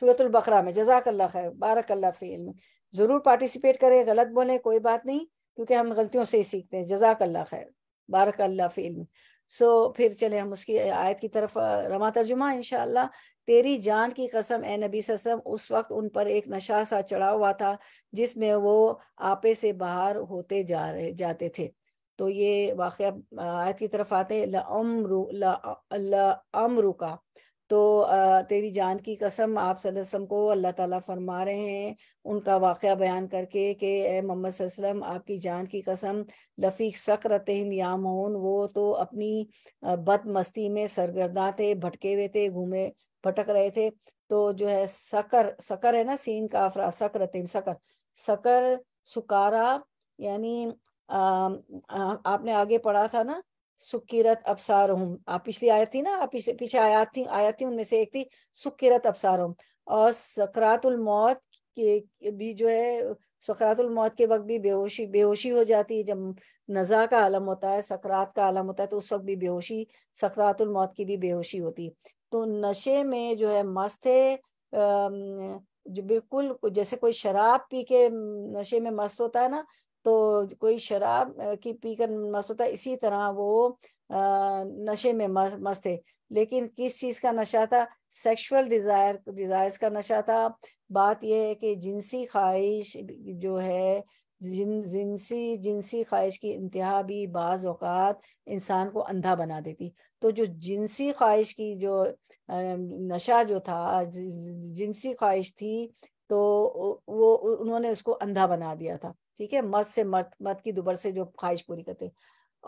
सूरतुल बकरा में जजाक अल्लाह खैर बारक अल्लाह फील में जरूर पार्टिसिपेट करें गलत बोले कोई बात नहीं क्योंकि हम गलतियों से ही सीखते हैं जजाकल्ला खैर बारक अल्लाह फ़िल्म सो फिर चले हम उसकी आयत की तरफ रमा तर्जुमा इनशाला तेरी जान की कसम ए नबी ससम उस वक्त उन पर एक नशा सा चढ़ा हुआ था जिसमें वो आपे से बाहर होते जा रहे जाते थे तो ये वाक़ आयत की तरफ आते हैं अमरू ला अमरू का तो तेरी जान की कसम आप वसल्लम को अल्लाह ताला फरमा रहे हैं उनका वाक़ बयान करके कि मोहम्मद आपकी जान की कसम लफीक या मोहन वो तो अपनी बदमस्ती में सरगर्दा थे भटके हुए थे घूमे भटक रहे थे तो जो है सकर सकर है ना सीन का अफरा सक्रत सकर सकर सुकारा यानी आ, आ, आपने आगे पढ़ा था ना सुकिरत अबसार हूँ आप पिछली आयत थी ना आप पिछले पीछे आयात थी आयत थी उनमें से एक थी सुकीरत अबसार हूँ और सकरातुल मौत के भी जो है सकरातुल मौत के वक्त भी बेहोशी बेहोशी हो जाती है जब नज़ा का आलम होता है सकरात का आलम होता है तो उस वक्त भी बेहोशी सकरातुल मौत की भी बेहोशी होती है तो नशे में जो है मस्त है जो बिल्कुल जैसे कोई शराब पी के नशे में मस्त होता है ना तो कोई शराब की पीकर मस्त होता है इसी तरह वो नशे में मस्त थे लेकिन किस चीज़ का नशा था सेक्सुअल डिज़ायर डिज़ायर्स का नशा था बात यह है कि जिनसी ख्वाहिश जो है जिन जिनसी जिनसी ख्वाहिश की इंतहा भी बाज़ात इंसान को अंधा बना देती तो जो जिनसी ख्वाहिश की जो नशा जो था जिनसी ख्वाहिश थी तो वो उन्होंने उसको अंधा बना दिया था ठीक है मर्द से मर्द मर्द की दुबर से जो ख्वाहिश पूरी करते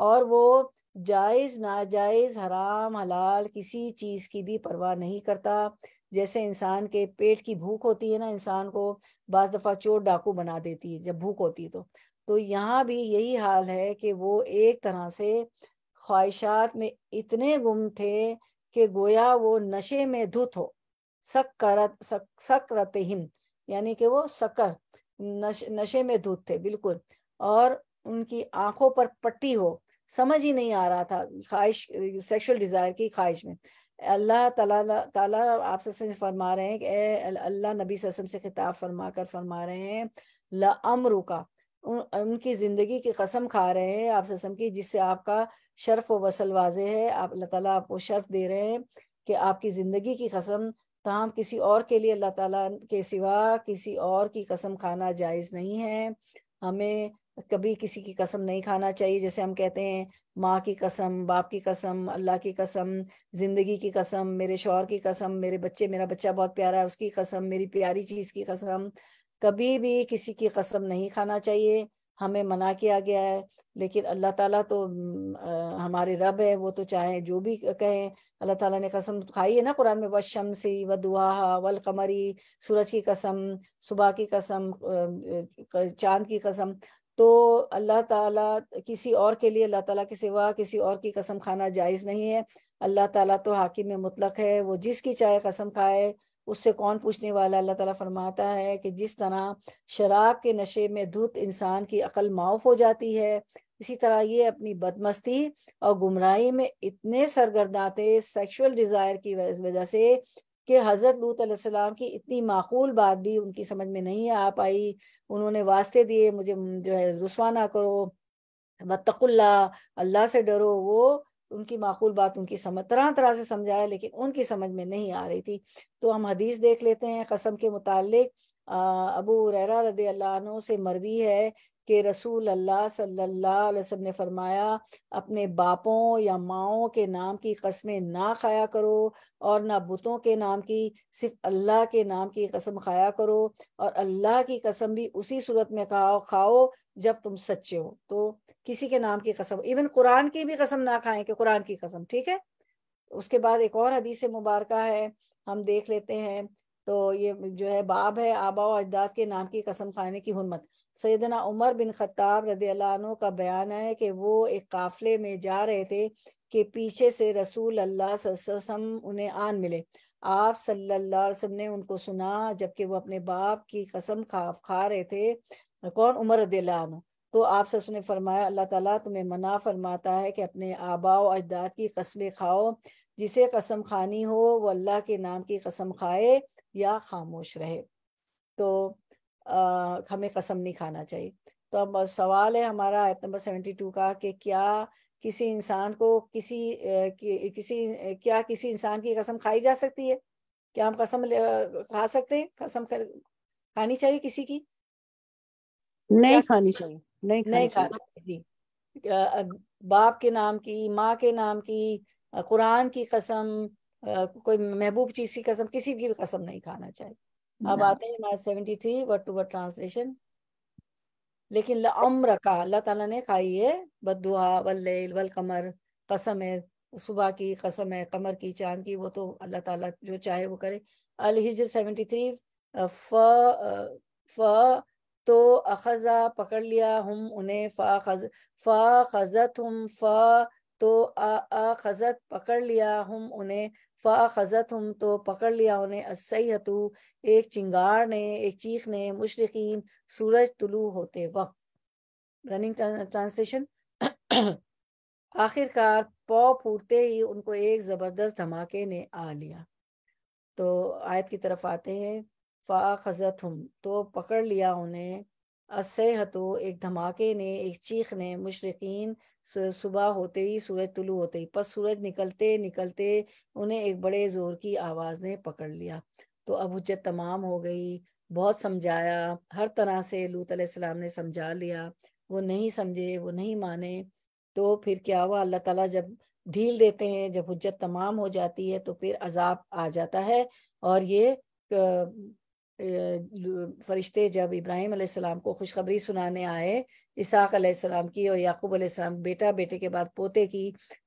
और वो जायज़ नाजायज़ हराम हलाल किसी चीज़ की भी परवाह नहीं करता जैसे इंसान के पेट की भूख होती है ना इंसान को बज दफ़ा चोर डाकू बना देती है जब भूख होती है तो तो यहाँ भी यही हाल है कि वो एक तरह से ख्वाहिशात में इतने गुम थे कि गोया वो नशे में धुत हो सक करत सक सक रत हिम यानी कि वो सकर नश, नशे में धूत थे बिल्कुल और उनकी आंखों पर पट्टी हो समझ ही नहीं आ रहा था ख्वाहिश सेक्सुअल डिज़ायर की ख्वाहिश में अल्लाह ताला ताला आप ससम फरमा रहे हैं कि अल्लाह नबी ससम से खिताब फरमा कर फरमा रहे हैं लमरू का उन, उनकी ज़िंदगी की कसम खा रहे हैं आप ससम की जिससे आपका शर्फ व वसल वाजे है आप अल्लाह ताला आपको शर्फ दे रहे हैं कि आपकी ज़िंदगी की कसम ताहम किसी और के लिए अल्लाह ताला के सिवा किसी और की कसम खाना जायज़ नहीं है हमें कभी किसी की कसम नहीं खाना चाहिए जैसे हम कहते हैं माँ की कसम बाप की कसम अल्लाह की कसम ज़िंदगी की कसम मेरे शौहर की कसम मेरे बच्चे मेरा बच्चा बहुत प्यारा है उसकी कसम मेरी प्यारी चीज़ की कसम कभी भी किसी की कसम नहीं खाना चाहिए हमें मना किया गया है लेकिन अल्लाह ताला तो आ, हमारे रब है वो तो चाहे जो भी कहें अल्लाह ताला ने कसम तो खाई है ना कुरान में व व दुआहा वल कमरी सूरज की कसम सुबह की कसम चांद की कसम तो अल्लाह ताला किसी और के लिए अल्लाह ताला के सिवा किसी और की कसम खाना जायज़ नहीं है अल्लाह ताला तो हाकिम मुतलक है वो जिसकी चाहे कसम खाए उससे कौन पूछने वाला अल्लाह ताला फरमाता है कि जिस तरह शराब के नशे में धुत इंसान की अकल माफ हो जाती है इसी तरह ये अपनी बदमस्ती और गुमराही में इतने सरगर्दाते सेक्शुअल डिज़ायर की वजह से कि हज़रत लूत सलाम की इतनी माकूल बात भी उनकी समझ में नहीं आ पाई उन्होंने वास्ते दिए मुझे जो है रुसवा ना करो बतकुल्ला अल्लाह से डरो वो उनकी माकूल बात उनकी समझ तरह तरह से समझाया लेकिन उनकी समझ में नहीं आ रही थी तो हम हदीस देख लेते हैं कसम के मुतालिक अबू रैरा रद से मरवी है कि रसूल अल्लाह सल्लल्लाहु अलैहि वसल्लम ने फरमाया अपने बापों या माओ के नाम की कस्में ना खाया करो और ना बुतों के नाम की सिर्फ अल्लाह के नाम की कसम खाया करो और अल्लाह की कसम भी उसी सूरत में खाओ खाओ जब तुम सच्चे हो तो किसी के नाम की कसम इवन कुरान की भी कसम ना खाएं कि कुरान की कसम ठीक है उसके बाद एक और हदीस मुबारक है हम देख लेते हैं तो ये जो है बाब है आबा अजदाद के नाम की कसम खाने की हरमत सैदना उमर बिन खत्ताब रदी का बयान है कि वो एक काफले में जा रहे थे कि पीछे से रसूल अल्लाह उन्हें आन मिले आप सल्लल्लाहु अलैहि वसल्लम ने उनको सुना जबकि वो अपने बाप की कसम खा खा रहे थे कौन उमर रदी तो आप सस ने फरमाया अल्लाह ताला तुम्हें मना फरमाता है कि अपने आबाओ अजदाद की कस्बे खाओ जिसे कसम खानी हो वो अल्लाह के नाम की कसम खाए या खामोश रहे तो आ, हमें कसम नहीं खाना चाहिए तो अब सवाल है हमारा आयत नंबर सेवेंटी टू का कि क्या किसी इंसान को किसी कि, किसी क्या किसी इंसान की कसम खाई जा सकती है क्या हम कसम खा सकते हैं कसम खानी चाहिए किसी की नहीं खानी चाहिए नहीं खानी नहीं खानी चाहिए बाप के नाम की माँ के नाम की कुरान की कसम कोई महबूब चीज की कसम किसी की भी कसम नहीं खाना चाहिए अब आते हैं हमारे seventy three word to word translation लेकिन अम्र का अल्लाह ताला ने खाई है बदुआ वल्ल वल कमर कसम है सुबह की कसम है कमर की चांद की वो तो अल्लाह ताला जो चाहे वो करे अल हिजर सेवेंटी थ्री फ फ तो अखजा पकड़ लिया हम उन्हें फ़ा खज फ़ा हम फ़ा तो खजत पकड़ लिया हम उन्हें खजत हम तो पकड़ लिया उन्हें हतु एक चिंगार ने एक चीख ने मुशरकिन सूरज तुलू होते वक्त रनिंग ट्रांसलेशन आखिरकार पौ फूटते ही उनको एक ज़बरदस्त धमाके ने आ लिया तो आयत की तरफ आते हैं फ़ाखजत हम तो पकड़ लिया उन्हें असहतो एक धमाके ने एक चीख ने मुशरकिन सुबह होते ही सूरज तुलु होते ही पर सूरज निकलते निकलते उन्हें एक बड़े ज़ोर की आवाज़ ने पकड़ लिया तो अब हजत तमाम हो गई बहुत समझाया हर तरह से लूत सलाम ने समझा लिया वो नहीं समझे वो नहीं माने तो फिर क्या हुआ अल्लाह ताला जब ढील देते हैं जब हजत तमाम हो जाती है तो फिर अजाब आ जाता है और ये फरिश्ते जब इब्राहिम अलैहिस्सलाम को खुशखबरी सुनाने आए इसाक अलैहिस्सलाम की और याकूब अलैहिस्सलाम बेटा बेटे के बाद पोते की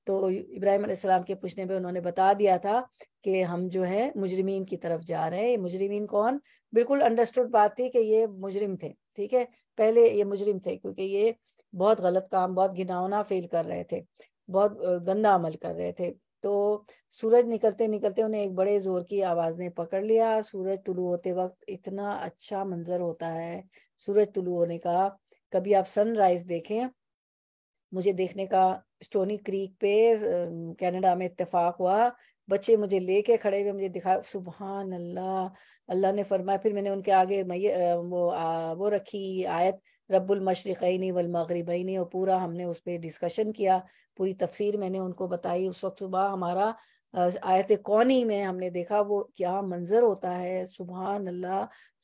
तो इब्राहिम अलैहिस्सलाम के पूछने पे उन्होंने बता दिया था कि हम जो है मुजरिमीन की तरफ जा रहे हैं मुजरिमीन कौन बिल्कुल अंडरस्टूड बात थी कि ये मुजरिम थे ठीक है पहले ये मुजरिम थे क्योंकि ये बहुत गलत काम बहुत घिनौना फील कर रहे थे बहुत गंदा अमल कर रहे थे तो सूरज निकलते निकलते उन्हें एक बड़े जोर की आवाज ने पकड़ लिया सूरज तुलू होते वक्त इतना अच्छा मंजर होता है सूरज तुलू होने का कभी आप सनराइज देखें मुझे देखने का स्टोनी क्रीक पे कनाडा में इतफाक हुआ बच्चे मुझे लेके खड़े हुए मुझे दिखा सुबहान अल्लाह अल्लाह ने फरमाया फिर मैंने उनके आगे मैं वो आ, वो रखी आयत रब्बुलमशरक़ैन वलमगरबैन और पूरा हमने उस पर डिस्कशन किया पूरी तफसीर मैंने उनको बताई उस वक्त सुबह हमारा आयत कौनी में हमने देखा वो क्या मंज़र होता है सुबह अल्लाह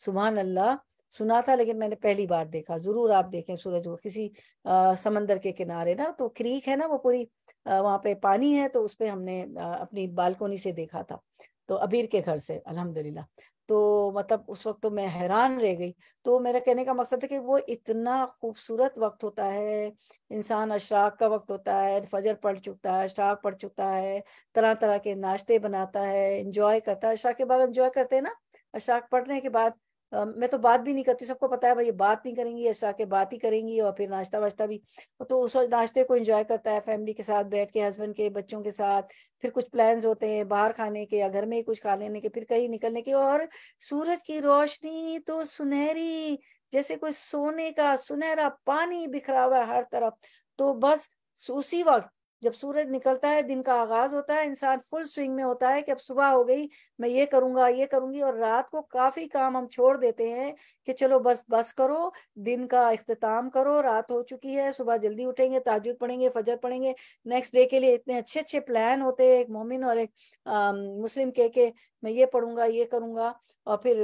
सुबहान अल्लाह सुना था लेकिन मैंने पहली बार देखा ज़रूर आप देखें सूरज को किसी आ, समंदर के किनारे ना तो क्रीक है ना वो पूरी वहां वहाँ पे पानी है तो उस पर हमने आ, अपनी बालकोनी से देखा था तो अबीर के घर से अलहमदुल्ला तो मतलब उस वक्त तो मैं हैरान रह गई तो मेरा कहने का मकसद है कि वो इतना खूबसूरत वक्त होता है इंसान अशराक का वक्त होता है फजर पढ़ चुका है अशराक पढ़ चुका है तरह तरह के नाश्ते बनाता है इंजॉय करता है अशराक के बाद इंजॉय करते हैं ना अशराक पढ़ने के बाद मैं तो बात भी नहीं करती सबको पता है भाई ये बात नहीं करेंगी अशरा के बात ही करेंगी और फिर नाश्ता वाश्ता भी तो उस नाश्ते को इंजॉय करता है फैमिली के साथ बैठ के हस्बैंड के बच्चों के साथ फिर कुछ प्लान्स होते हैं बाहर खाने के या घर में ही कुछ खा लेने के फिर कहीं निकलने के और सूरज की रोशनी तो सुनहरी जैसे कोई सोने का सुनहरा पानी बिखरा हुआ है हर तरफ तो बस उसी वक्त जब सूरज निकलता है दिन का आगाज होता है इंसान फुल स्विंग में होता है कि अब सुबह हो गई मैं ये करूंगा ये करूंगी और रात को काफी काम हम छोड़ देते हैं कि चलो बस बस करो दिन का अख्ताम करो रात हो चुकी है सुबह जल्दी उठेंगे ताजुद पढ़ेंगे फजर पढ़ेंगे नेक्स्ट डे के लिए इतने अच्छे अच्छे प्लान होते हैं एक मोमिन और एक आ, मुस्लिम के के मैं ये पढ़ूंगा ये करूंगा और फिर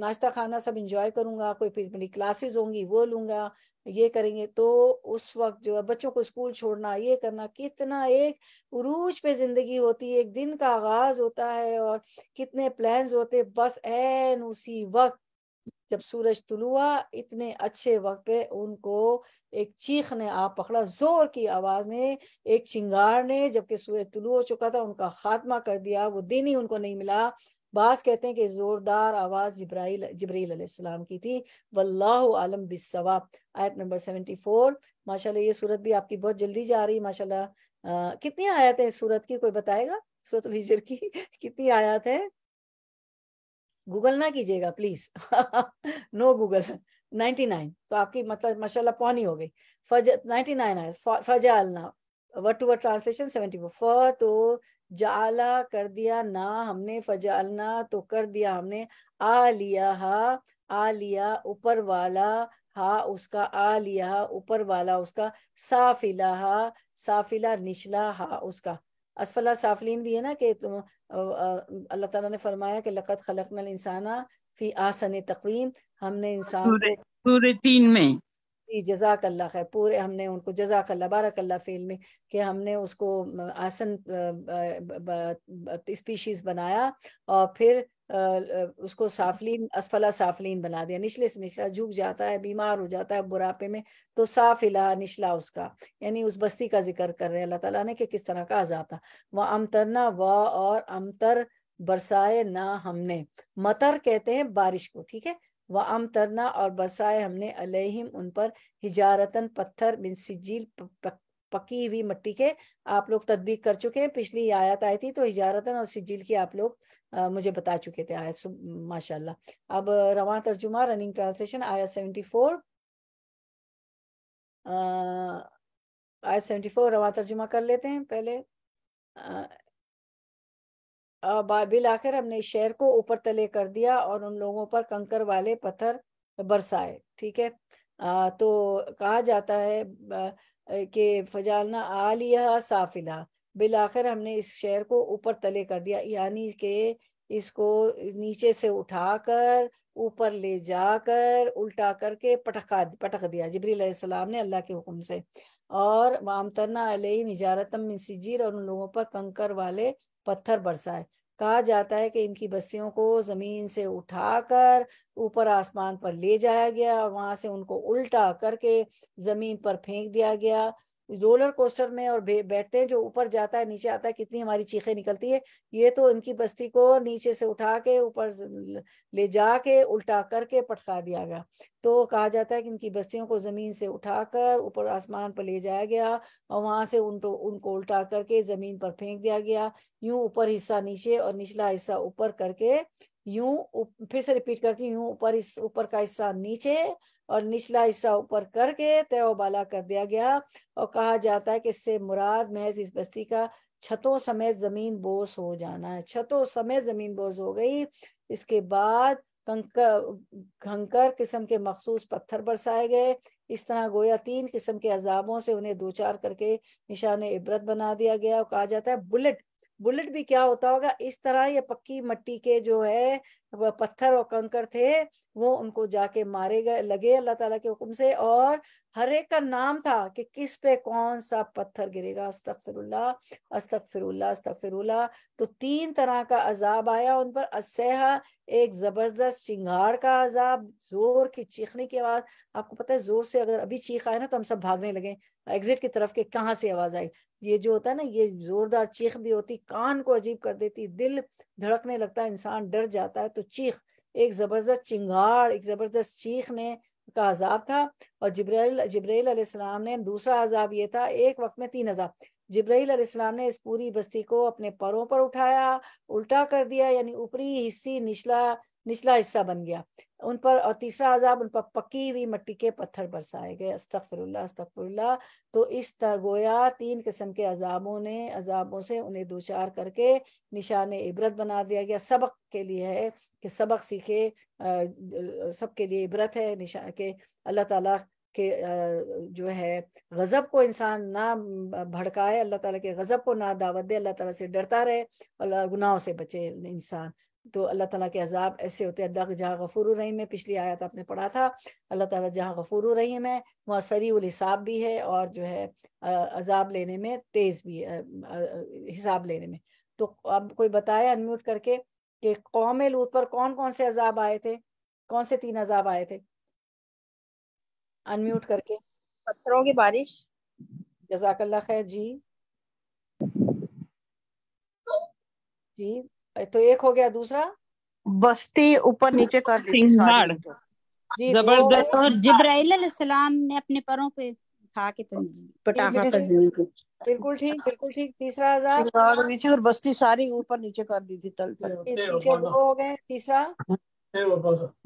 नाश्ता खाना सब इंजॉय करूंगा कोई फिर मेरी क्लासेस होंगी वो लूंगा ये करेंगे तो उस वक्त जो है बच्चों को स्कूल छोड़ना ये करना कितना एक उरूज पे जिंदगी होती है एक दिन का आगाज होता है और कितने प्लान्स होते बस एन उसी वक्त जब सूरज तुलुआ इतने अच्छे वक्त पे उनको एक चीख ने आप पकड़ा जोर की आवाज में एक चिंगार ने जबकि सूरज तुलु हो चुका था उनका खात्मा कर दिया वो दिन ही उनको नहीं मिला बास कहते हैं कि जोरदार आवाज जब्राइल जबरील सलाम की थी वल्लाह आलम बिसवाब आयत नंबर सेवेंटी फोर माशाल्लाह ये सूरत भी आपकी बहुत जल्दी जा रही माशाल्लाह कितनी आयत है सूरत की कोई बताएगा सूरत हिजर की कितनी आयत है गूगल ना कीजिएगा प्लीज नो गूगल नाइन तो आपकी मतलब माशाल्लाह पौनी हो गई फज नाइन आया फजालना word to word translation four फ तो जाला कर दिया ना हमने फजालना तो कर दिया हमने आ लिया हा आ लिया ऊपर वाला हा उसका आ लिया ऊपर वाला उसका साफिला हा साफिला निचला हा उसका असफला साफलिन भी है ना कि तुम अल्लाह ताला ने फरमाया कि लकत खलकनल इंसाना फी आसन तकवीम हमने इंसान पूरे, तीन में जजाक अल्लाह खैर पूरे हमने उनको जजाक अल्लाह बारक अल्लाह फील में कि हमने उसको आसन स्पीशीज बनाया और फिर उसको साफलीन असफला साफलीन बना दिया निचले से निचला झुक जाता है बीमार हो जाता है बुरापे में तो साफ इला निचला उसका यानी उस बस्ती का जिक्र कर रहे हैं अल्लाह ताला ने कि किस तरह का आजाब था वह अमतरना व और अमतर बरसाए ना हमने मतर कहते हैं बारिश को ठीक है व अमतरना और बरसाए हमने अलहिम उन पर हिजारतन पत्थर बिन सिजील पकी हुई मट्टी के आप लोग तदबीक कर चुके हैं पिछली आयत आई थी तो इजारतन और सिजिल की आप लोग आ, मुझे बता चुके थे आयत माशाल्लाह अब रवा तर्जुमा रनिंग ट्रांसलेशन आयत सेवेंटी फोर आयत सेवेंटी फोर रवा तर्जुमा कर लेते हैं पहले बिल आखिर हमने शहर को ऊपर तले कर दिया और उन लोगों पर कंकर वाले पत्थर बरसाए ठीक है आ, तो कहा जाता है के फजालना आलिया साफिला बिलाखिर हमने इस शहर को ऊपर तले कर दिया यानी के इसको नीचे से उठाकर ऊपर ले जाकर उल्टा करके पटखा पटख दिया जबरीम ने अल्लाह के हुक्म से और मामतना अलही निजारतम सिजीर और उन लोगों पर कंकर वाले पत्थर बरसाए कहा जाता है कि इनकी बस्तियों को ज़मीन से उठाकर ऊपर आसमान पर ले जाया गया और वहां से उनको उल्टा करके ज़मीन पर फेंक दिया गया रोलर कोस्टर में और बैठते हैं जो ऊपर जाता है नीचे आता है कितनी हमारी चीखें निकलती है ये तो इनकी बस्ती को नीचे से उठा के ऊपर ले जा के उल्टा करके पटका दिया गया तो कहा जाता है कि इनकी बस्तियों को ज़मीन से उठाकर ऊपर आसमान पर ले जाया गया और वहां से उनको उनको उल्टा करके ज़मीन पर फेंक दिया गया यूं ऊपर हिस्सा नीचे और निचला हिस्सा ऊपर करके यूं फिर से रिपीट करती हूँ ऊपर इस ऊपर का हिस्सा नीचे और निचला हिस्सा ऊपर करके तय उबाला कर दिया गया और कहा जाता है कि इससे मुराद महज इस बस्ती का छतों समेत जमीन बोस हो जाना है छतों समेत जमीन बोस हो गई इसके बाद कंकर घंकर किस्म के मखसूस पत्थर बरसाए गए इस तरह गोया तीन किस्म के अजाबों से उन्हें दो चार करके निशान इबरत बना दिया गया और कहा जाता है बुलेट बुलेट भी क्या होता होगा इस तरह ये पक्की मट्टी के जो है पत्थर और कंकर थे वो उनको जाके मारे गए लगे अल्लाह ताला के हुक्म से और हर एक का नाम था कि किस पे कौन सा पत्थर गिरेगा अस्तफिरुल्ला अस्तफिरुल्ला अस्तफिरुल्ला तो तीन तरह का अजाब आया उन पर असहा एक जबरदस्त चिंगार का अजाब जोर की चीखने की आवाज आपको पता है जोर से अगर अभी चीख आए ना तो हम सब भागने लगे एग्जिट की तरफ के कहाँ से आवाज आई ये जो होता है ना ये जोरदार चीख भी होती कान को अजीब कर देती दिल धड़कने लगता है इंसान डर जाता है तो चीख एक ज़बरदस्त चिंगाड़ एक ज़बरदस्त चीख ने का अजाब था और जब्राइल जब्राइल अलैहिस्सलाम ने दूसरा अजाब ये था एक वक्त में तीन अजाब जब्राइल अलैहिस्सलाम ने इस पूरी बस्ती को अपने परों पर उठाया उल्टा कर दिया यानी ऊपरी हिस्सी निचला निचला हिस्सा बन गया उन पर और तीसरा अजाब उन पर पकी हुई मट्टी के पत्थर बरसाए गए अस्तफरल्ला अस्तफरल्ला तो इस तरह गोया तीन किस्म के अजाबों ने अजाबों से उन्हें दो चार करके निशान इबरत बना दिया गया सबक के लिए है कि सबक सीखे सबके लिए इबरत है निशा के अल्लाह ताला के जो है गज़ब को इंसान ना भड़काए अल्लाह ताला के गज़ब को ना दावत दे अल्लाह ताला से डरता रहे और गुनाहों से बचे इंसान तो अल्लाह ताला के अजाब ऐसे होते हैं जहाँ गफूर रहीम है पिछली आयत आपने पढ़ा था अल्लाह ताला जहाँ गफूर रहीम है वहाँ सरी उल हिसाब भी है और जो है अजाब लेने में तेज़ भी है हिसाब लेने में तो अब कोई बताया अनम्यूट करके कि कौम लूत पर कौन कौन से अजाब आए थे कौन से तीन अजाब आए थे अनम्यूट करके पत्थरों की बारिश जजाकल्ला खैर जी जी तो एक हो गया दूसरा बस्ती ऊपर नीचे कर दी तो जबरदस्त और हाँ। जिब्राइल सलाम ने अपने परों पे उठा के तो पटाखा कर जमीन बिल्कुल ठीक बिल्कुल ठीक तीसरा हजार और बस्ती सारी ऊपर नीचे कर दी थी तल पर दो हो गए तीसरा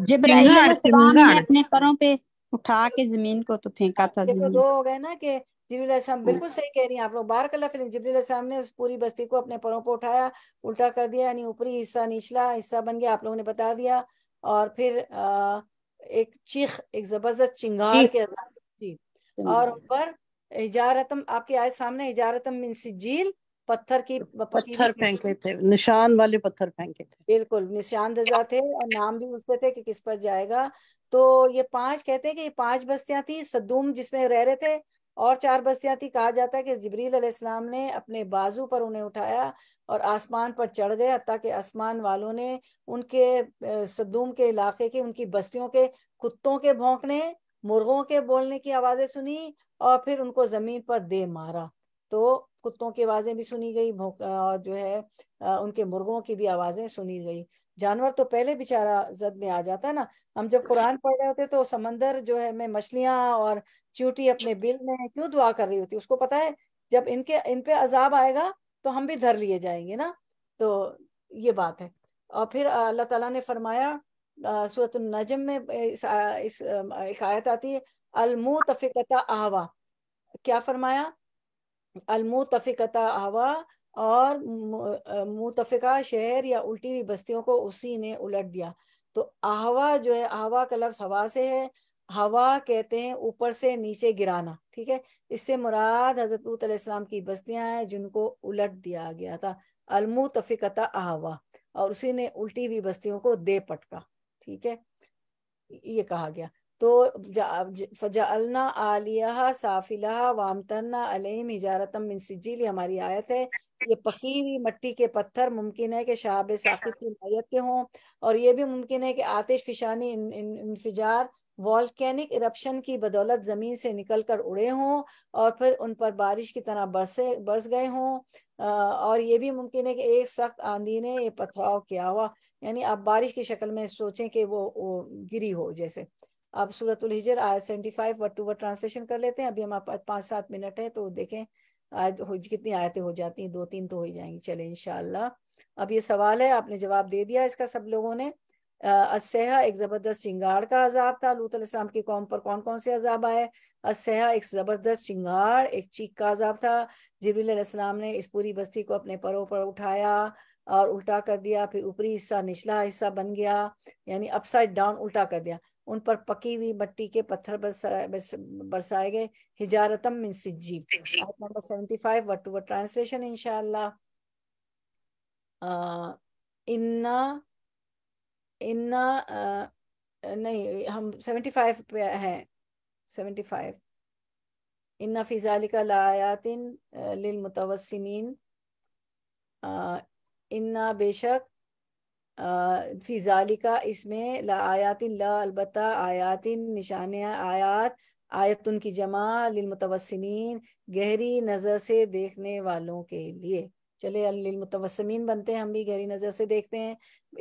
जिब्राइल सलाम ने अपने परों पे उठा के जमीन को तो फेंका था तो दो हो गए ना कि जबरीम हम्म। बिल्कुल सही कह रही हैं आप लोग बार कला फिल्म जबरीम ने उस पूरी बस्ती को अपने परों पर उठाया उल्टा कर दिया यानी ऊपरी हिस्सा निचला हिस्सा बन गया आप लोगों ने बता दिया और फिर एक चीख एक जबरदस्त चिंगार के और ऊपर हिजारतम आपके आए सामने हिजारतम मिन सिजील पत्थर की पत्थर फेंके थे निशान वाले पत्थर फेंके थे बिल्कुल निशान दजा थे और नाम भी उसपे थे कि किस पर जाएगा तो ये पांच कहते हैं कि ये पांच बस्तियां थी सदूम जिसमें रह रहे थे और चार बस्तियां थी कहा जाता है कि जबरील अलैहिस्सलाम ने अपने बाजू पर उन्हें उठाया और आसमान पर चढ़ गए हती के आसमान वालों ने उनके सदूम के इलाके के उनकी बस्तियों के कुत्तों के भौंकने मुर्गों के बोलने की आवाज़ें सुनी और फिर उनको ज़मीन पर दे मारा तो कुत्तों की आवाज़ें भी सुनी गई और जो है उनके मुर्गों की भी आवाज़ें सुनी गई जानवर तो पहले बेचारा जद में आ जाता है ना हम जब कुरान पढ़ रहे होते तो समंदर जो है मैं मछलियां और चूटी अपने बिल में क्यों दुआ कर रही होती उसको पता है जब इनके इन पे अजाब आएगा तो हम भी धर लिए जाएंगे ना तो ये बात है और फिर अल्लाह ताला ने फरमाया सूरत नजम में इस, इस एक आयत आती है अलमो तफिकता आहवा क्या फरमाया अलमो तफिकता आहवा और मुतफिका शहर या उल्टी हुई बस्तियों को उसी ने उलट दिया तो आहवा जो है आहवा का लफ्ज हवा से है हवा कहते हैं ऊपर से नीचे गिराना ठीक है इससे मुराद हजरत इस्लाम की बस्तियां हैं जिनको उलट दिया गया था अलमुतफ़िकता आहवा और उसी ने उल्टी हुई बस्तियों को दे पटका ठीक है ये कहा गया तो फजालना आलिया साफिला वामतना अलहम हिजारतम मिन सिजील हमारी आयत है ये पकी हुई मट्टी के पत्थर मुमकिन है कि शाब साकिब की हिमायत के हों और ये भी मुमकिन है कि आतिश फिशानी इनफिजार वॉल्केनिक इरप्शन की बदौलत ज़मीन से निकल कर उड़े हों और फिर उन पर बारिश की तरह बरसे बरस गए हों और ये भी मुमकिन है कि एक सख्त आंधी ने ये पथराव किया हुआ यानी आप बारिश की शक्ल में सोचें कि वो, वो गिरी हो जैसे आप सूरतुल हिजर आयत seventy five word to word translation कर लेते हैं अभी हमारे पास पाँच सात मिनट है तो देखें आज हो कितनी आयतें हो जाती हैं दो तीन तो हो ही जाएंगी चले इनशाला अब ये सवाल है आपने जवाब दे दिया इसका सब लोगों ने असहा एक जबरदस्त चिंगाड़ का अजाब था लूत अलैहिस्सलाम की कौम पर कौन कौन से अजाब आए असहा एक जबरदस्त चिंगाड़ एक चीख का अजाब था जबीलाम ने इस पूरी बस्ती को अपने परों पर उठाया और उल्टा कर दिया फिर ऊपरी हिस्सा निचला हिस्सा बन गया यानी अपसाइड डाउन उल्टा कर दिया उन पर पकी हुई मट्टी के पत्थर बरसाए गए हिजारतम मिन सिज्जी आयत number 75 word to word translation इंशाल्लाह इन्ना इन्ना नहीं हम 75 पे हैं 75 इन्ना फिजालिका लायातिन लिल मुतवसिमीन इन्ना बेशक फ़िज़ालिका इसमें ला आयातिन ला अलबत् आयातिन निशान आयात आयतन की जमा लिलमतवसमीन गहरी नज़र से देखने वालों के लिए चले लिलमतवसमीन बनते हैं हम भी गहरी नज़र से देखते हैं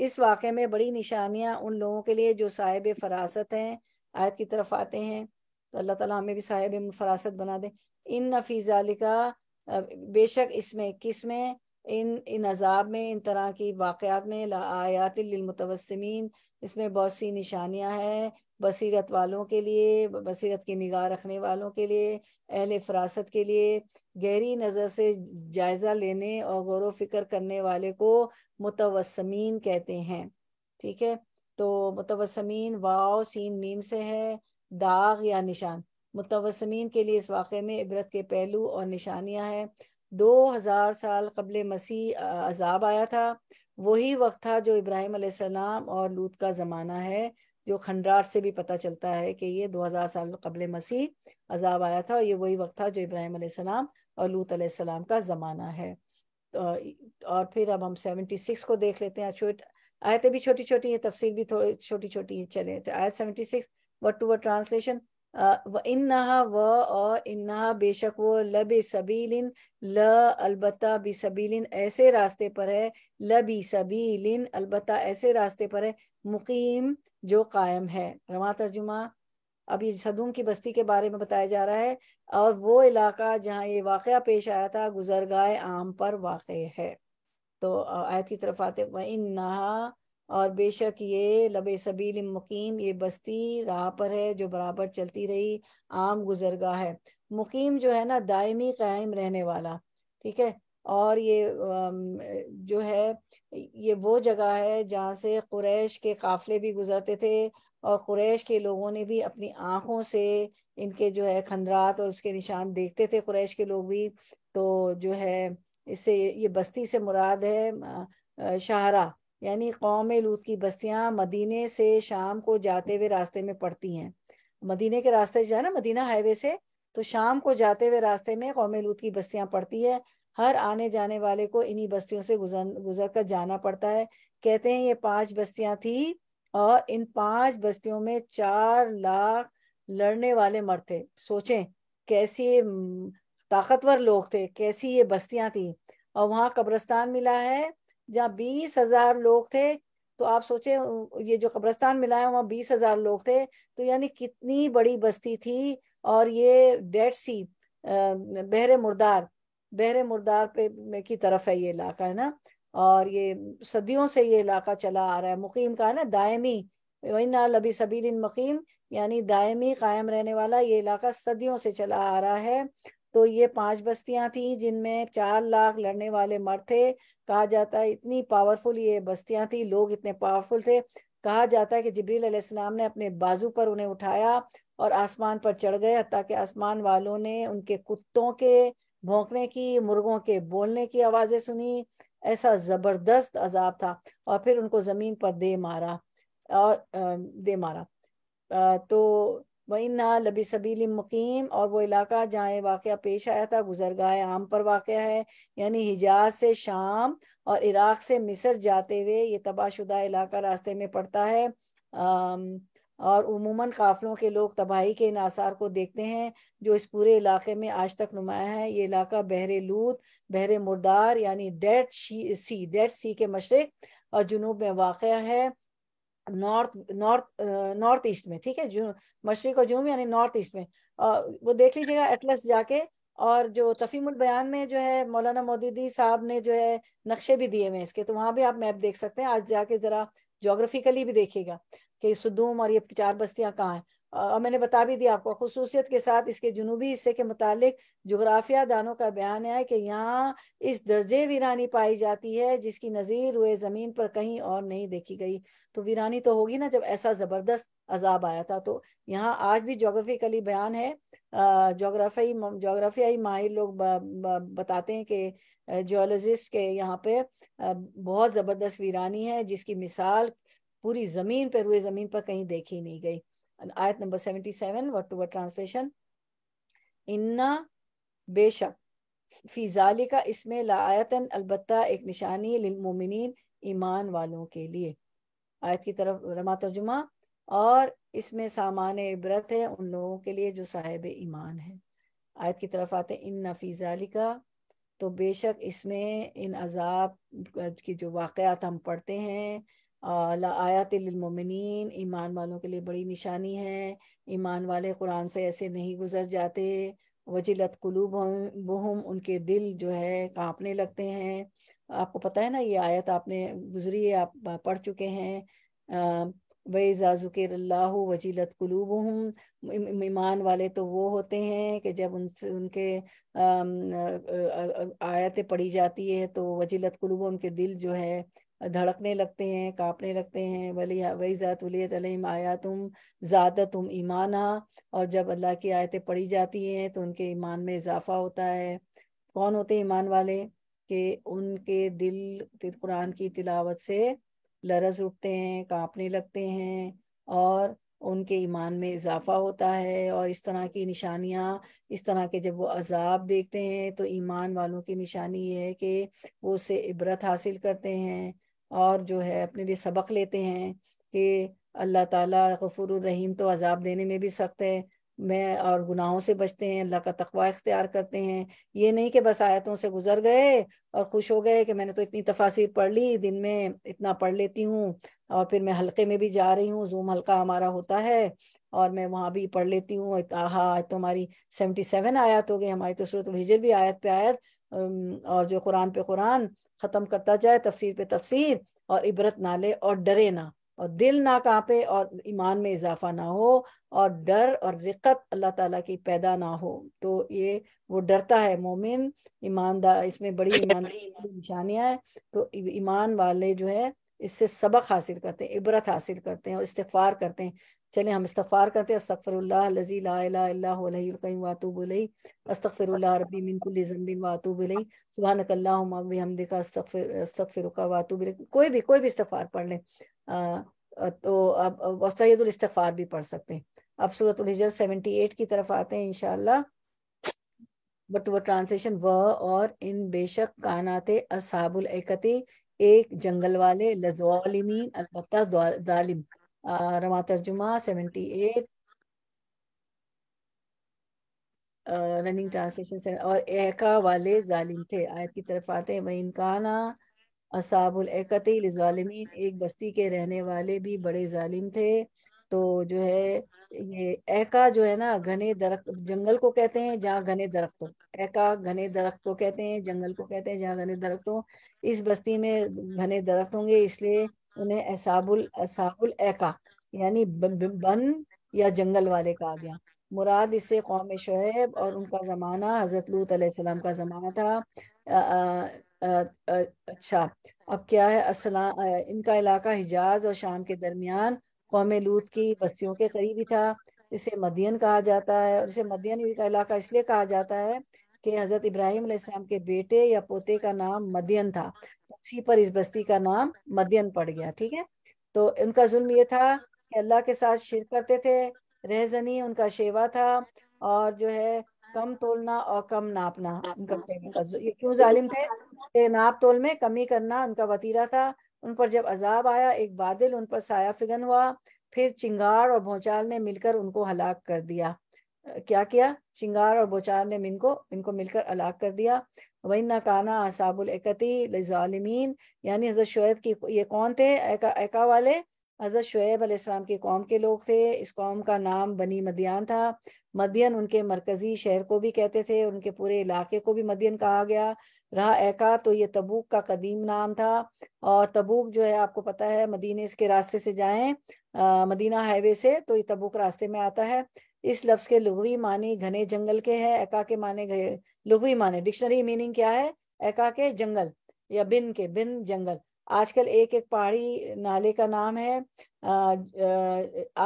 इस वाक़े में बड़ी निशानियाँ उन लोगों के लिए जो साहिब फरासत हैं आयत की तरफ आते हैं तो अल्लाह ताला हमें भी साहिब फरासत बना दें इन नफीज़ालिका बेशक इसमें किस में इन इन अजाब में इन तरह की वाक़ात में आयातमतवसमिन इसमें बहुत सी निशानियाँ हैं बसीरत वालों के लिए बसीरत की निगाह रखने वालों के लिए अहल फरासत के लिए गहरी नज़र से जायज़ा लेने और गौर फिक्र करने वाले को मुतवसमीन कहते हैं ठीक है तो मुतवसमीन वाव सीन मीम से है दाग या निशान मुतवसमीन के लिए इस वाक़े में इबरत के पहलू और निशानियाँ हैं दो हज़ार साल कबल मसीह अजाब आया था वही वक्त था जो इब्राहिम सलाम और लूत का ज़माना है जो खंडराट से भी पता चलता है कि ये दो हज़ार साल कबल मसीह अजाब आया था और ये वही वक्त था जो इब्राहिम सलाम और लूत सलाम का ज़माना है तो, और फिर अब हम सेवेंटी सिक्स को देख लेते हैं छोट आयतें भी छोटी छोटी हैं तफसील भी थोड़ी छोटी छोटी हैं चले तो आयत seventy six word to word translation इन्ना व और इन्ना बेशक वो लबी सबीलिन ल अलबत्ता सबीलिन ऐसे रास्ते पर है लबी सबीलिन अलबत्ता ऐसे रास्ते पर है मुकीम जो कायम है रवा तर्जुमा अब ये सदूम की बस्ती के बारे में बताया जा रहा है और वो इलाका जहाँ ये वाक़ पेश आया था गुजरगा आम पर वाक़ है तो आयत की तरफ आते व इन्ना और बेशक ये लब सबील मुकीम ये बस्ती राह पर है जो बराबर चलती रही आम गुजरगा है मुकीम जो है ना दायमी कायम रहने वाला ठीक है और ये जो है ये वो जगह है जहाँ से कुरैश के काफ़ले भी गुजरते थे और कुरैश के लोगों ने भी अपनी आँखों से इनके जो है खंदरात और उसके निशान देखते थे कुरैश के लोग भी तो जो है इससे ये बस्ती से मुराद है शाहरा यानी कौम लूत की बस्तियां मदीने से शाम को जाते हुए रास्ते में पड़ती हैं मदीने के रास्ते से ना मदीना हाईवे से तो शाम को जाते हुए रास्ते में कौम लूत की बस्तियां पड़ती है हर आने जाने वाले को इन्हीं बस्तियों से गुजर गुजर कर जाना पड़ता है कहते हैं ये पांच बस्तियां थी और इन पांच बस्तियों में चार लाख लड़ने वाले मर्द थे सोचें कैसे ताकतवर लोग थे कैसी ये बस्तियां थी और वहाँ कब्रस्तान मिला है जहाँ बीस हजार लोग थे तो आप सोचे ये जो कब्रस्तान मिला है वहाँ बीस हजार लोग थे तो यानी कितनी बड़ी बस्ती थी और ये डेड सी बहरे मुर्दार बहरे मुर्दार पे की तरफ है ये इलाका है ना और ये सदियों से ये इलाका चला आ रहा है मुकीम का है ना दायमी वहीना लबी इन मकीम यानी दायमी कायम रहने वाला ये इलाका सदियों से चला आ रहा है तो ये पांच बस्तियां थी जिनमें चार लाख लड़ने वाले मर्द थे कहा जाता है इतनी पावरफुल ये बस्तियां थी लोग इतने पावरफुल थे कहा जाता है कि जबरील ने अपने बाजू पर उन्हें उठाया और आसमान पर चढ़ गए ताकि आसमान वालों ने उनके कुत्तों के भौंकने की मुर्गों के बोलने की आवाज़ें सुनी ऐसा ज़बरदस्त अजाब था और फिर उनको ज़मीन पर दे मारा और दे मारा तो वन्ना लबी सबीली मुकीम और वो इलाका जहाँ वाक़ पेश आया था गुजरगाह आम पर वाक़ है यानी हिजाज से शाम और इराक़ से मिस्र जाते हुए ये तबाहशुदा इलाका रास्ते में पड़ता है और उमूमन काफलों के लोग तबाही के इन आसार को देखते हैं जो इस पूरे इलाके में आज तक नुमाया है ये इलाका बहरे लूत बहरे मुर्दार यानी डेड सी डेड सी के मशरक और जुनूब में वाक़ है नॉर्थ नॉर्थ नॉर्थ ईस्ट में ठीक है जूम मशरक और जूम यानी नॉर्थ ईस्ट में वो देख लीजिएगा एटलस जाके और जो तफीमुल बयान में जो है मौलाना मोदीदी साहब ने जो है नक्शे भी दिए हुए इसके तो वहाँ भी आप मैप देख सकते हैं आज जाके जरा जोग्राफिकली भी देखिएगा कि सुदूम और ये चार बस्तियाँ कहाँ हैं और मैंने बता भी दिया आपको खसूसियत के साथ इसके जुनूबी हिस्से के मुतालिक जोग्राफिया दानों का बयान है कि यहाँ इस दर्जे वीरानी पाई जाती है जिसकी नज़ीर हुए ज़मीन पर कहीं और नहीं देखी गई तो वीरानी तो होगी ना जब ऐसा ज़बरदस्त अजाब आया था तो यहाँ आज भी जोग्राफिकली बयान है जोग्राफी जोग्राफियाई माहिर लोग ब, ब, बताते हैं कि जोलॉजिस्ट के यहाँ पे बहुत ज़बरदस्त वीरानी है जिसकी मिसाल पूरी ज़मीन पर हुए ज़मीन पर कहीं देखी नहीं गई आयत number seventy seven word to word translation इन्ना बेशक फिजाली का इसमें लायतन अलबत्ता एक निशानी लिलमोमिन ईमान वालों के लिए आयत की तरफ रमा तर्जुमा और इसमें सामान इबरत है उन लोगों के लिए जो साहेब ईमान है आयत की तरफ आते इन नफीजाली का तो बेशक इसमें इन अजाब की जो वाक़ात हम पढ़ते हैं आयात ईमान वालों के लिए बड़ी निशानी है ईमान वाले कुरान से ऐसे नहीं गुजर जाते वजिलत कुलूब बहुम उनके दिल जो है कांपने लगते हैं आपको पता है ना ये आयत आपने गुजरी है आप पढ़ चुके हैं वे जाजुकल्ला वजीलत कुलूब हम ईमान वाले तो वो होते हैं कि जब उन उनके आयतें पढ़ी जाती है तो वजीलत कुलूब उनके दिल जो है धड़कने लगते हैं कांपने लगते हैं वली वही ज़ात आया तुम ज़्यादा तुम ईमाना और जब अल्लाह की आयतें पढ़ी जाती हैं तो उनके ईमान में इजाफा होता है कौन होते ईमान वाले कि उनके दिल कुरान की तिलावत से लरस उठते हैं कांपने लगते हैं और उनके ईमान में इजाफा होता है और इस तरह की निशानियाँ इस तरह के जब वो अजाब देखते हैं तो ईमान वालों की निशानी ये है कि वो उससे इबरत हासिल करते हैं और जो है अपने लिए सबक लेते हैं कि अल्लाह ताला गफूर रहीम तो अजाब देने में भी सख्त है मैं और गुनाहों से बचते हैं अल्लाह का तकवा इख्तियार करते हैं ये नहीं कि बस आयतों से गुजर गए और खुश हो गए कि मैंने तो इतनी तफासिर पढ़ ली दिन में इतना पढ़ लेती हूँ और फिर मैं हल्के में भी जा रही हूँ जूम हल्का हमारा होता है और मैं वहाँ भी पढ़ लेती हूँ आज तो हमारी सेवेंटी सेवन आयत हो गई हमारी तो सूरत हिजर भी आयत पे आयत और जो कुरान पे कुरान ख़त्म करता जाए तफसीर पे तफसीर और इबरत ना ले और डरे ना और दिल ना कांपे और ईमान में इजाफा ना हो और डर और रिक्कत अल्लाह ताला की पैदा ना हो तो ये वो डरता है मोमिन ईमानदार इसमें बड़ी ईमानदारी निशानियाँ हैं तो ईमान वाले जो है इससे सबक हासिल करते हैं इबरत हासिल करते हैं और इस्तफार करते हैं चले हम इस्तफ़ार करते रबी कोई भी कोई भी इस्तफ़ार पढ़ लें तो अब वसैदुलस्तफ़ार भी पढ़ सकते हैं अब सूरत सेवेंटी एट की तरफ आते हैं इनशाला बट वो ट्रांसलेशन व और इन बेशक कानाते असाबुल एकती एक जंगल वाले अलबत्ता जालिम रवा तर्जुमा सेवेंटी एट रनिंग ट्रांसलेशन से और एका वाले जालिम थे आयत की तरफ आते हैं वही इनकाना असाबुल एकतिलमिन एक बस्ती के रहने वाले भी बड़े जालिम थे तो जो है ये एका जो है ना घने दरख्त जंगल को कहते हैं जहाँ घने दरख्तों एका घने दरख्त को कहते हैं जंगल को कहते हैं जहाँ घने दरख्तों इस बस्ती में घने दरख्त होंगे इसलिए उन्हें असाबुल असाबुल एका यानी बन या जंगल वाले कहा गया मुराद इससे कौम शुएब और उनका ज़माना हज़रत लूत अलैहिस्सलाम का ज़माना था आ, आ, आ, आ, अच्छा अब क्या है असला आ, इनका इलाका हिजाज और शाम के दरमियान कौम लूत की बस्तियों के करीब ही था इसे मदियन कहा जाता है और इसे मदियन का इलाका इसलिए कहा जाता है कि हज़रत इब्राहिम के बेटे या पोते का नाम मदियन था उसी पर इस बस्ती का नाम मदियन पड़ गया ठीक है तो उनका जुल्म ये था कि अल्लाह के साथ शिर करते थे रहजनी उनका शेवा था और जो है कम तोलना और कम नापना उनका ये क्यों जालिम थे नाप तोल में कमी करना उनका वतीरा था उन पर जब अजाब आया एक बादल उन पर साया फिगन हुआ फिर चिंगार और भौचाल ने मिलकर उनको हलाक कर दिया क्या किया शिंगार और बोचार ने इनको इनको मिलकर अलाक कर दिया वही नाकाना असाबुलकती यानी हज़रत शुएब की ये कौन थे एका, वाले हज़रत शुएब अलैहिस्सलाम के कौम के लोग थे इस कौम का नाम बनी मदियान था मदियन उनके मरकज़ी शहर को भी कहते थे उनके पूरे इलाके को भी मदियन कहा गया रहा एका तो ये तबूक का कदीम नाम था और तबूक जो है आपको पता है मदीने इसके रास्ते से जाए मदीना हाईवे से तो ये तबूक रास्ते में आता है इस लफ्ज के लुघवी मानी घने जंगल के है एका के माने गए लुघवी माने डिक्शनरी मीनिंग क्या है एका के जंगल या बिन के बिन जंगल आजकल एक एक पहाड़ी नाले का नाम है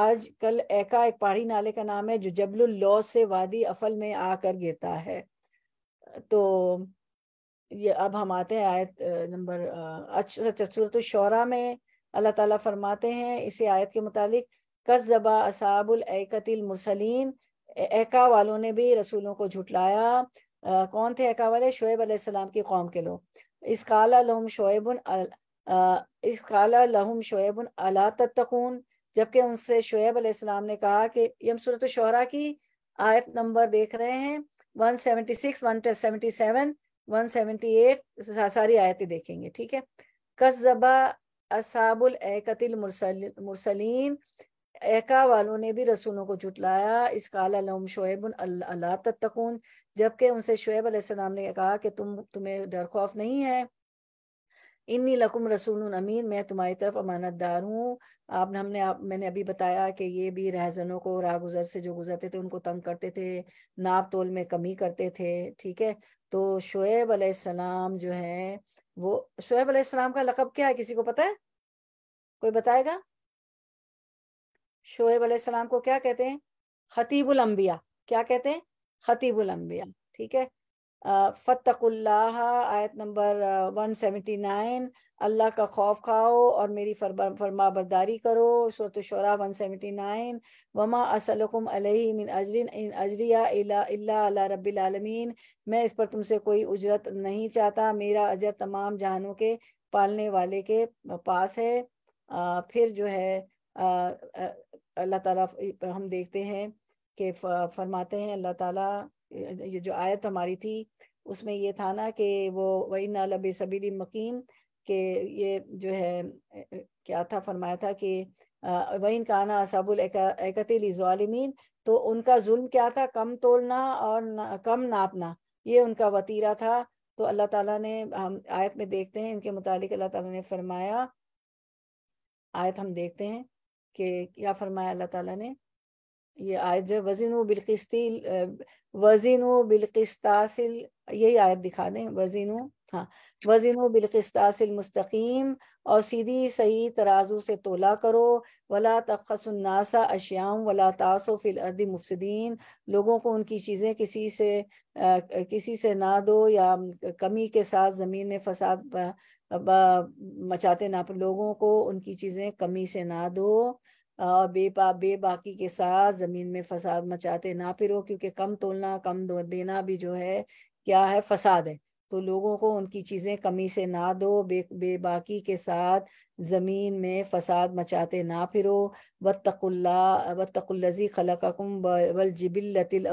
आजकल एका एक पहाड़ी नाले का नाम है जो जबलुल लौ से वादी अफल में आकर गिरता है तो ये अब हम आते हैं आयत नंबर अच्छा चतुर्थ शौरा में अल्लाह ताला फरमाते हैं इसी आयत के मुतालिक कसबा असाबुल एकतिल मुरसलीन एका वालों ने भी रसूलों को झुटलाया कौन थे एका वाले शोएब अलैहिस्सलाम की कौम के लोग इस काला लहुम शोएबुन इस काला लहुम शोएबुन अला तत्तकून जबकि उनसे शोएब अलैहिस्सलाम ने कहा कि यम सूरत शहरा की आयत नंबर देख रहे हैं 176 177 178 सारी आयतें देखेंगे ठीक है कसबा असाबुल एकतिल मुरसलीन एका वालों ने भी रसूलों को जुटलाया इसकाल अलम शुएब अल्लाह जबकि उनसे शुएब अलैहिस्सलाम ने कहा कि तुम तुम्हें डर खौफ नहीं है इन्नी लकुम रसूल अमीन मैं तुम्हारी तरफ अमानत दार हूँ आपने हमने आप मैंने अभी बताया कि ये भी रहजनों को राह गुजर से जो गुजरते थे उनको तंग करते थे नाप तोल में कमी करते थे ठीक है तो शुएब अलैहिस्सलाम जो है वो शुएब अलैहिस्सलाम का लकब क्या है किसी को पता है कोई बताएगा शोएब सलाम को क्या कहते हैं खतीबुल अम्बिया क्या कहते हैं खतीबुल अम्बिया ठीक है फ़तकुल्लाह आयत नंबर 179 अल्लाह का खौफ खाओ और मेरी फरमा बरदारी करो सूरत शरा 179 वमा असलकुम अलही मिन अजरिन इन अजरिया इला इल्ला अला रब्बिल आलमीन मैं इस पर तुमसे कोई उजरत नहीं चाहता मेरा अजर तमाम जहानों के पालने वाले के पास है आ, फिर जो है आ, आ, अल्लाह ताला हम देखते हैं कि फरमाते हैं अल्लाह ताला ये जो आयत हमारी थी उसमें ये था ना कि वो वही नब सबीली मकीम के ये जो है क्या था फरमाया था कि वही काना सबुल एकतिली तो उनका जुल्म क्या था कम तोड़ना और ना, कम नापना ये उनका वतीरा था तो अल्लाह ताला ने हम आयत में देखते हैं इनके मुतालिक अल्लाह ताला ने फरमाया आयत हम देखते हैं के क्या फरमाया अल्लाह ताला ने ये आयत जो वजीन वज़न बिलकिस्ती वज़न बिलकिस्तासिल यही आयत दिखा दें वज़न हाँ वज़न बिलखस्तासमस्तकीम और सीधी सही तराजू से तोला करो वला तखसन्नासा अशियाम वला तासो फिल अर्द मुफसदीन लोगों को उनकी चीज़ें किसी से आ, किसी से ना दो या कमी के साथ ज़मीन में फसाद ब, ब, मचाते ना लोगों को उनकी चीज़ें कमी से ना दो और बेपा बेबाकी के साथ ज़मीन में फसाद मचाते ना फिरो क्योंकि कम तोलना कम देना भी जो है क्या है फसाद है तो लोगों को उनकी चीज़ें कमी से ना दो बे बेबाकी के साथ ज़मीन में फसाद मचाते ना फिरो वतकुल्ला वतकुल्लजी खलकुम वल जिबिल्लतिल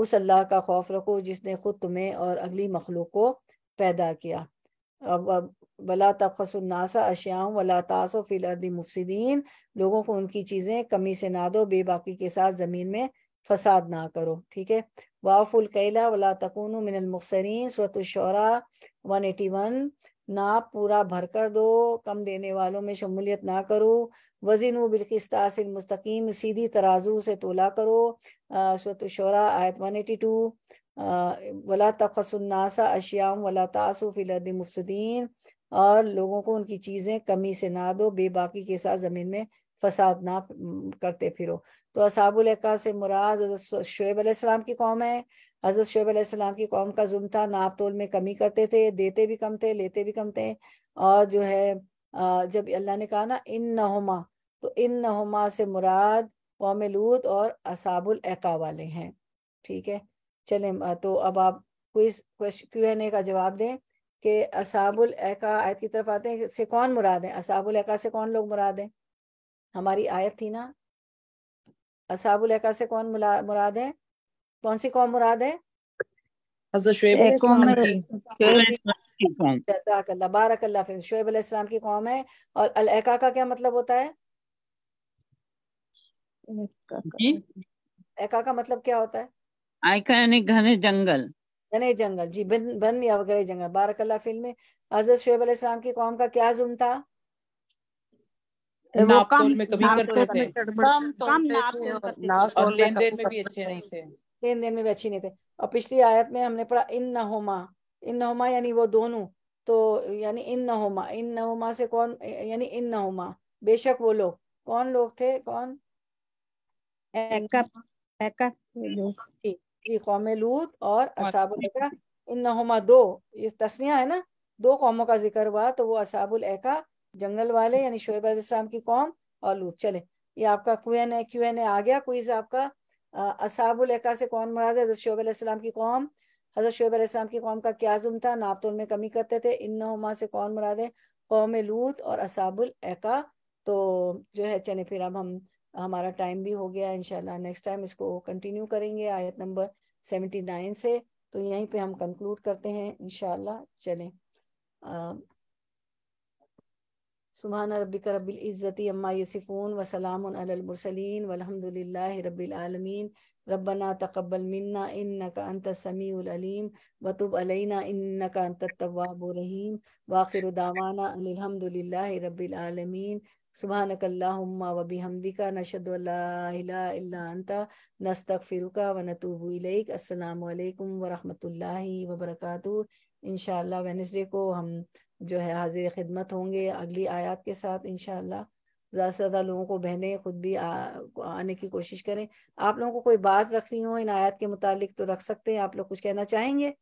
उस अल्लाह का खौफ रखो जिसने ख़ुद तुम्हें और अगली मखलूक को पैदा किया अब वला तबखसनासा अशियाँ वला तासो फिलदी मुफसदीन लोगों को उनकी चीज़ें कमी से ना दो बेबाकी के साथ ज़मीन में फसाद ना करो ठीक है वाफुल कैला वला तकून मिनल मुखसरीन सूरत शरा वन एटी वन नाप पूरा भर कर दो कम देने वालों में शमूलियत ना करो वजीन बिलकिस्तासिल मुस्तकीम सीधी तराजू से तोला करो सूरत शरा आयत वन एटी टू वला तखसन्नासा अशियाम वला तासुफ़िलद मुफसदीन और लोगों को उनकी चीज़ें कमी से ना दो बेबाकी के साथ ज़मीन में फसाद ना करते फिरो तो असाबुल्का से मुराद शुएब सलाम की कौम है हज़रत शुएब सलाम की कौम का जुम था नाप तोल में कमी करते थे देते भी कम थे लेते भी कम थे और जो है जब अल्लाह ने कहा ना इन नहुमा तो इन नहुमा से मुराद कौम लूत और असाबुल्का वाले हैं ठीक है चले तो अब आप क्यू एन ए का जवाब दें कि असाबुल्का आयत की तरफ आते हैं से कौन मुराद हैं असाबुल्का से कौन लोग मुराद हैं हमारी आयत थी ना असाबुल एका से कौन मुराद है कौन सी कौन मुराद है बारकल्ला फिर शुएब अलैहिस्सलाम की कौम है और अल एका का क्या मतलब होता है एका का मतलब क्या होता है आयका यानी घने जंगल घने जंगल जी बन बन या वगैरह जंगल बारकल्ला फिल्म में हजरत शुएब अलैहिस्सलाम की कौम का क्या जुल्म था करते थे कम और लेन देन में भी अच्छे नहीं थे लेन देन में भी अच्छे नहीं थे और पिछली आयत में हमने पढ़ा इन नहोमा इन नहोमा यानी वो दोनों तो यानी इन नहोमा इन नहोमा से कौन यानी इन नहोमा बेशक वो लोग कौन लोग थे कौन जी कौम लूत और असाबुल इन नहोमा दो ये तस्निया है ना दो कौमों का जिक्र हुआ तो वो असाबुल एका जंगल वाले यानी शोएब अलैहिस्सलाम की कौम और लूत चले ये आपका क्वेन है क्यूएन आ गया क्विज आपका असाबुल्का से कौन मराज है शोब अलैहिस्सलाम की कौम हजरत शोब अलैहिस्सलाम की कौम का क्या जुम था नापतोल में कमी करते थे इन नमा से कौन मराद है कौम लूत और असाबुल्का तो जो है चले फिर अब हम हमारा टाइम भी हो गया इनशाला नेक्स्ट टाइम इसको कंटिन्यू करेंगे आयत नंबर सेवेंटी नाइन से तो यहीं पे हम कंक्लूड करते हैं इनशाला चलें سبحان ربك رب العزة عما يصفون وسلام على المرسلين والحمد لله رب العالمين ربنا تقبل منا إنك أنت السميع العليم وتب علينا إنك أنت التواب الرحيم وآخر دعوانا أن الحمد لله رب العالمين سبحانك اللهم وبحمدك نشهد أن لا إله إلا أنت نستغفرك ونتوب إليك السلام عليكم ورحمة الله وبركاتہ انشاءاللہ وینسڈے کو ہم जो है हाजिर खिदमत होंगे अगली आयात के साथ इन ज़्यादा से ज़्यादा लोगों को बहने खुद भी आ, आने की कोशिश करें आप लोगों को कोई बात रखनी हो इन आयात के मुतालिक तो रख सकते हैं आप लोग कुछ कहना चाहेंगे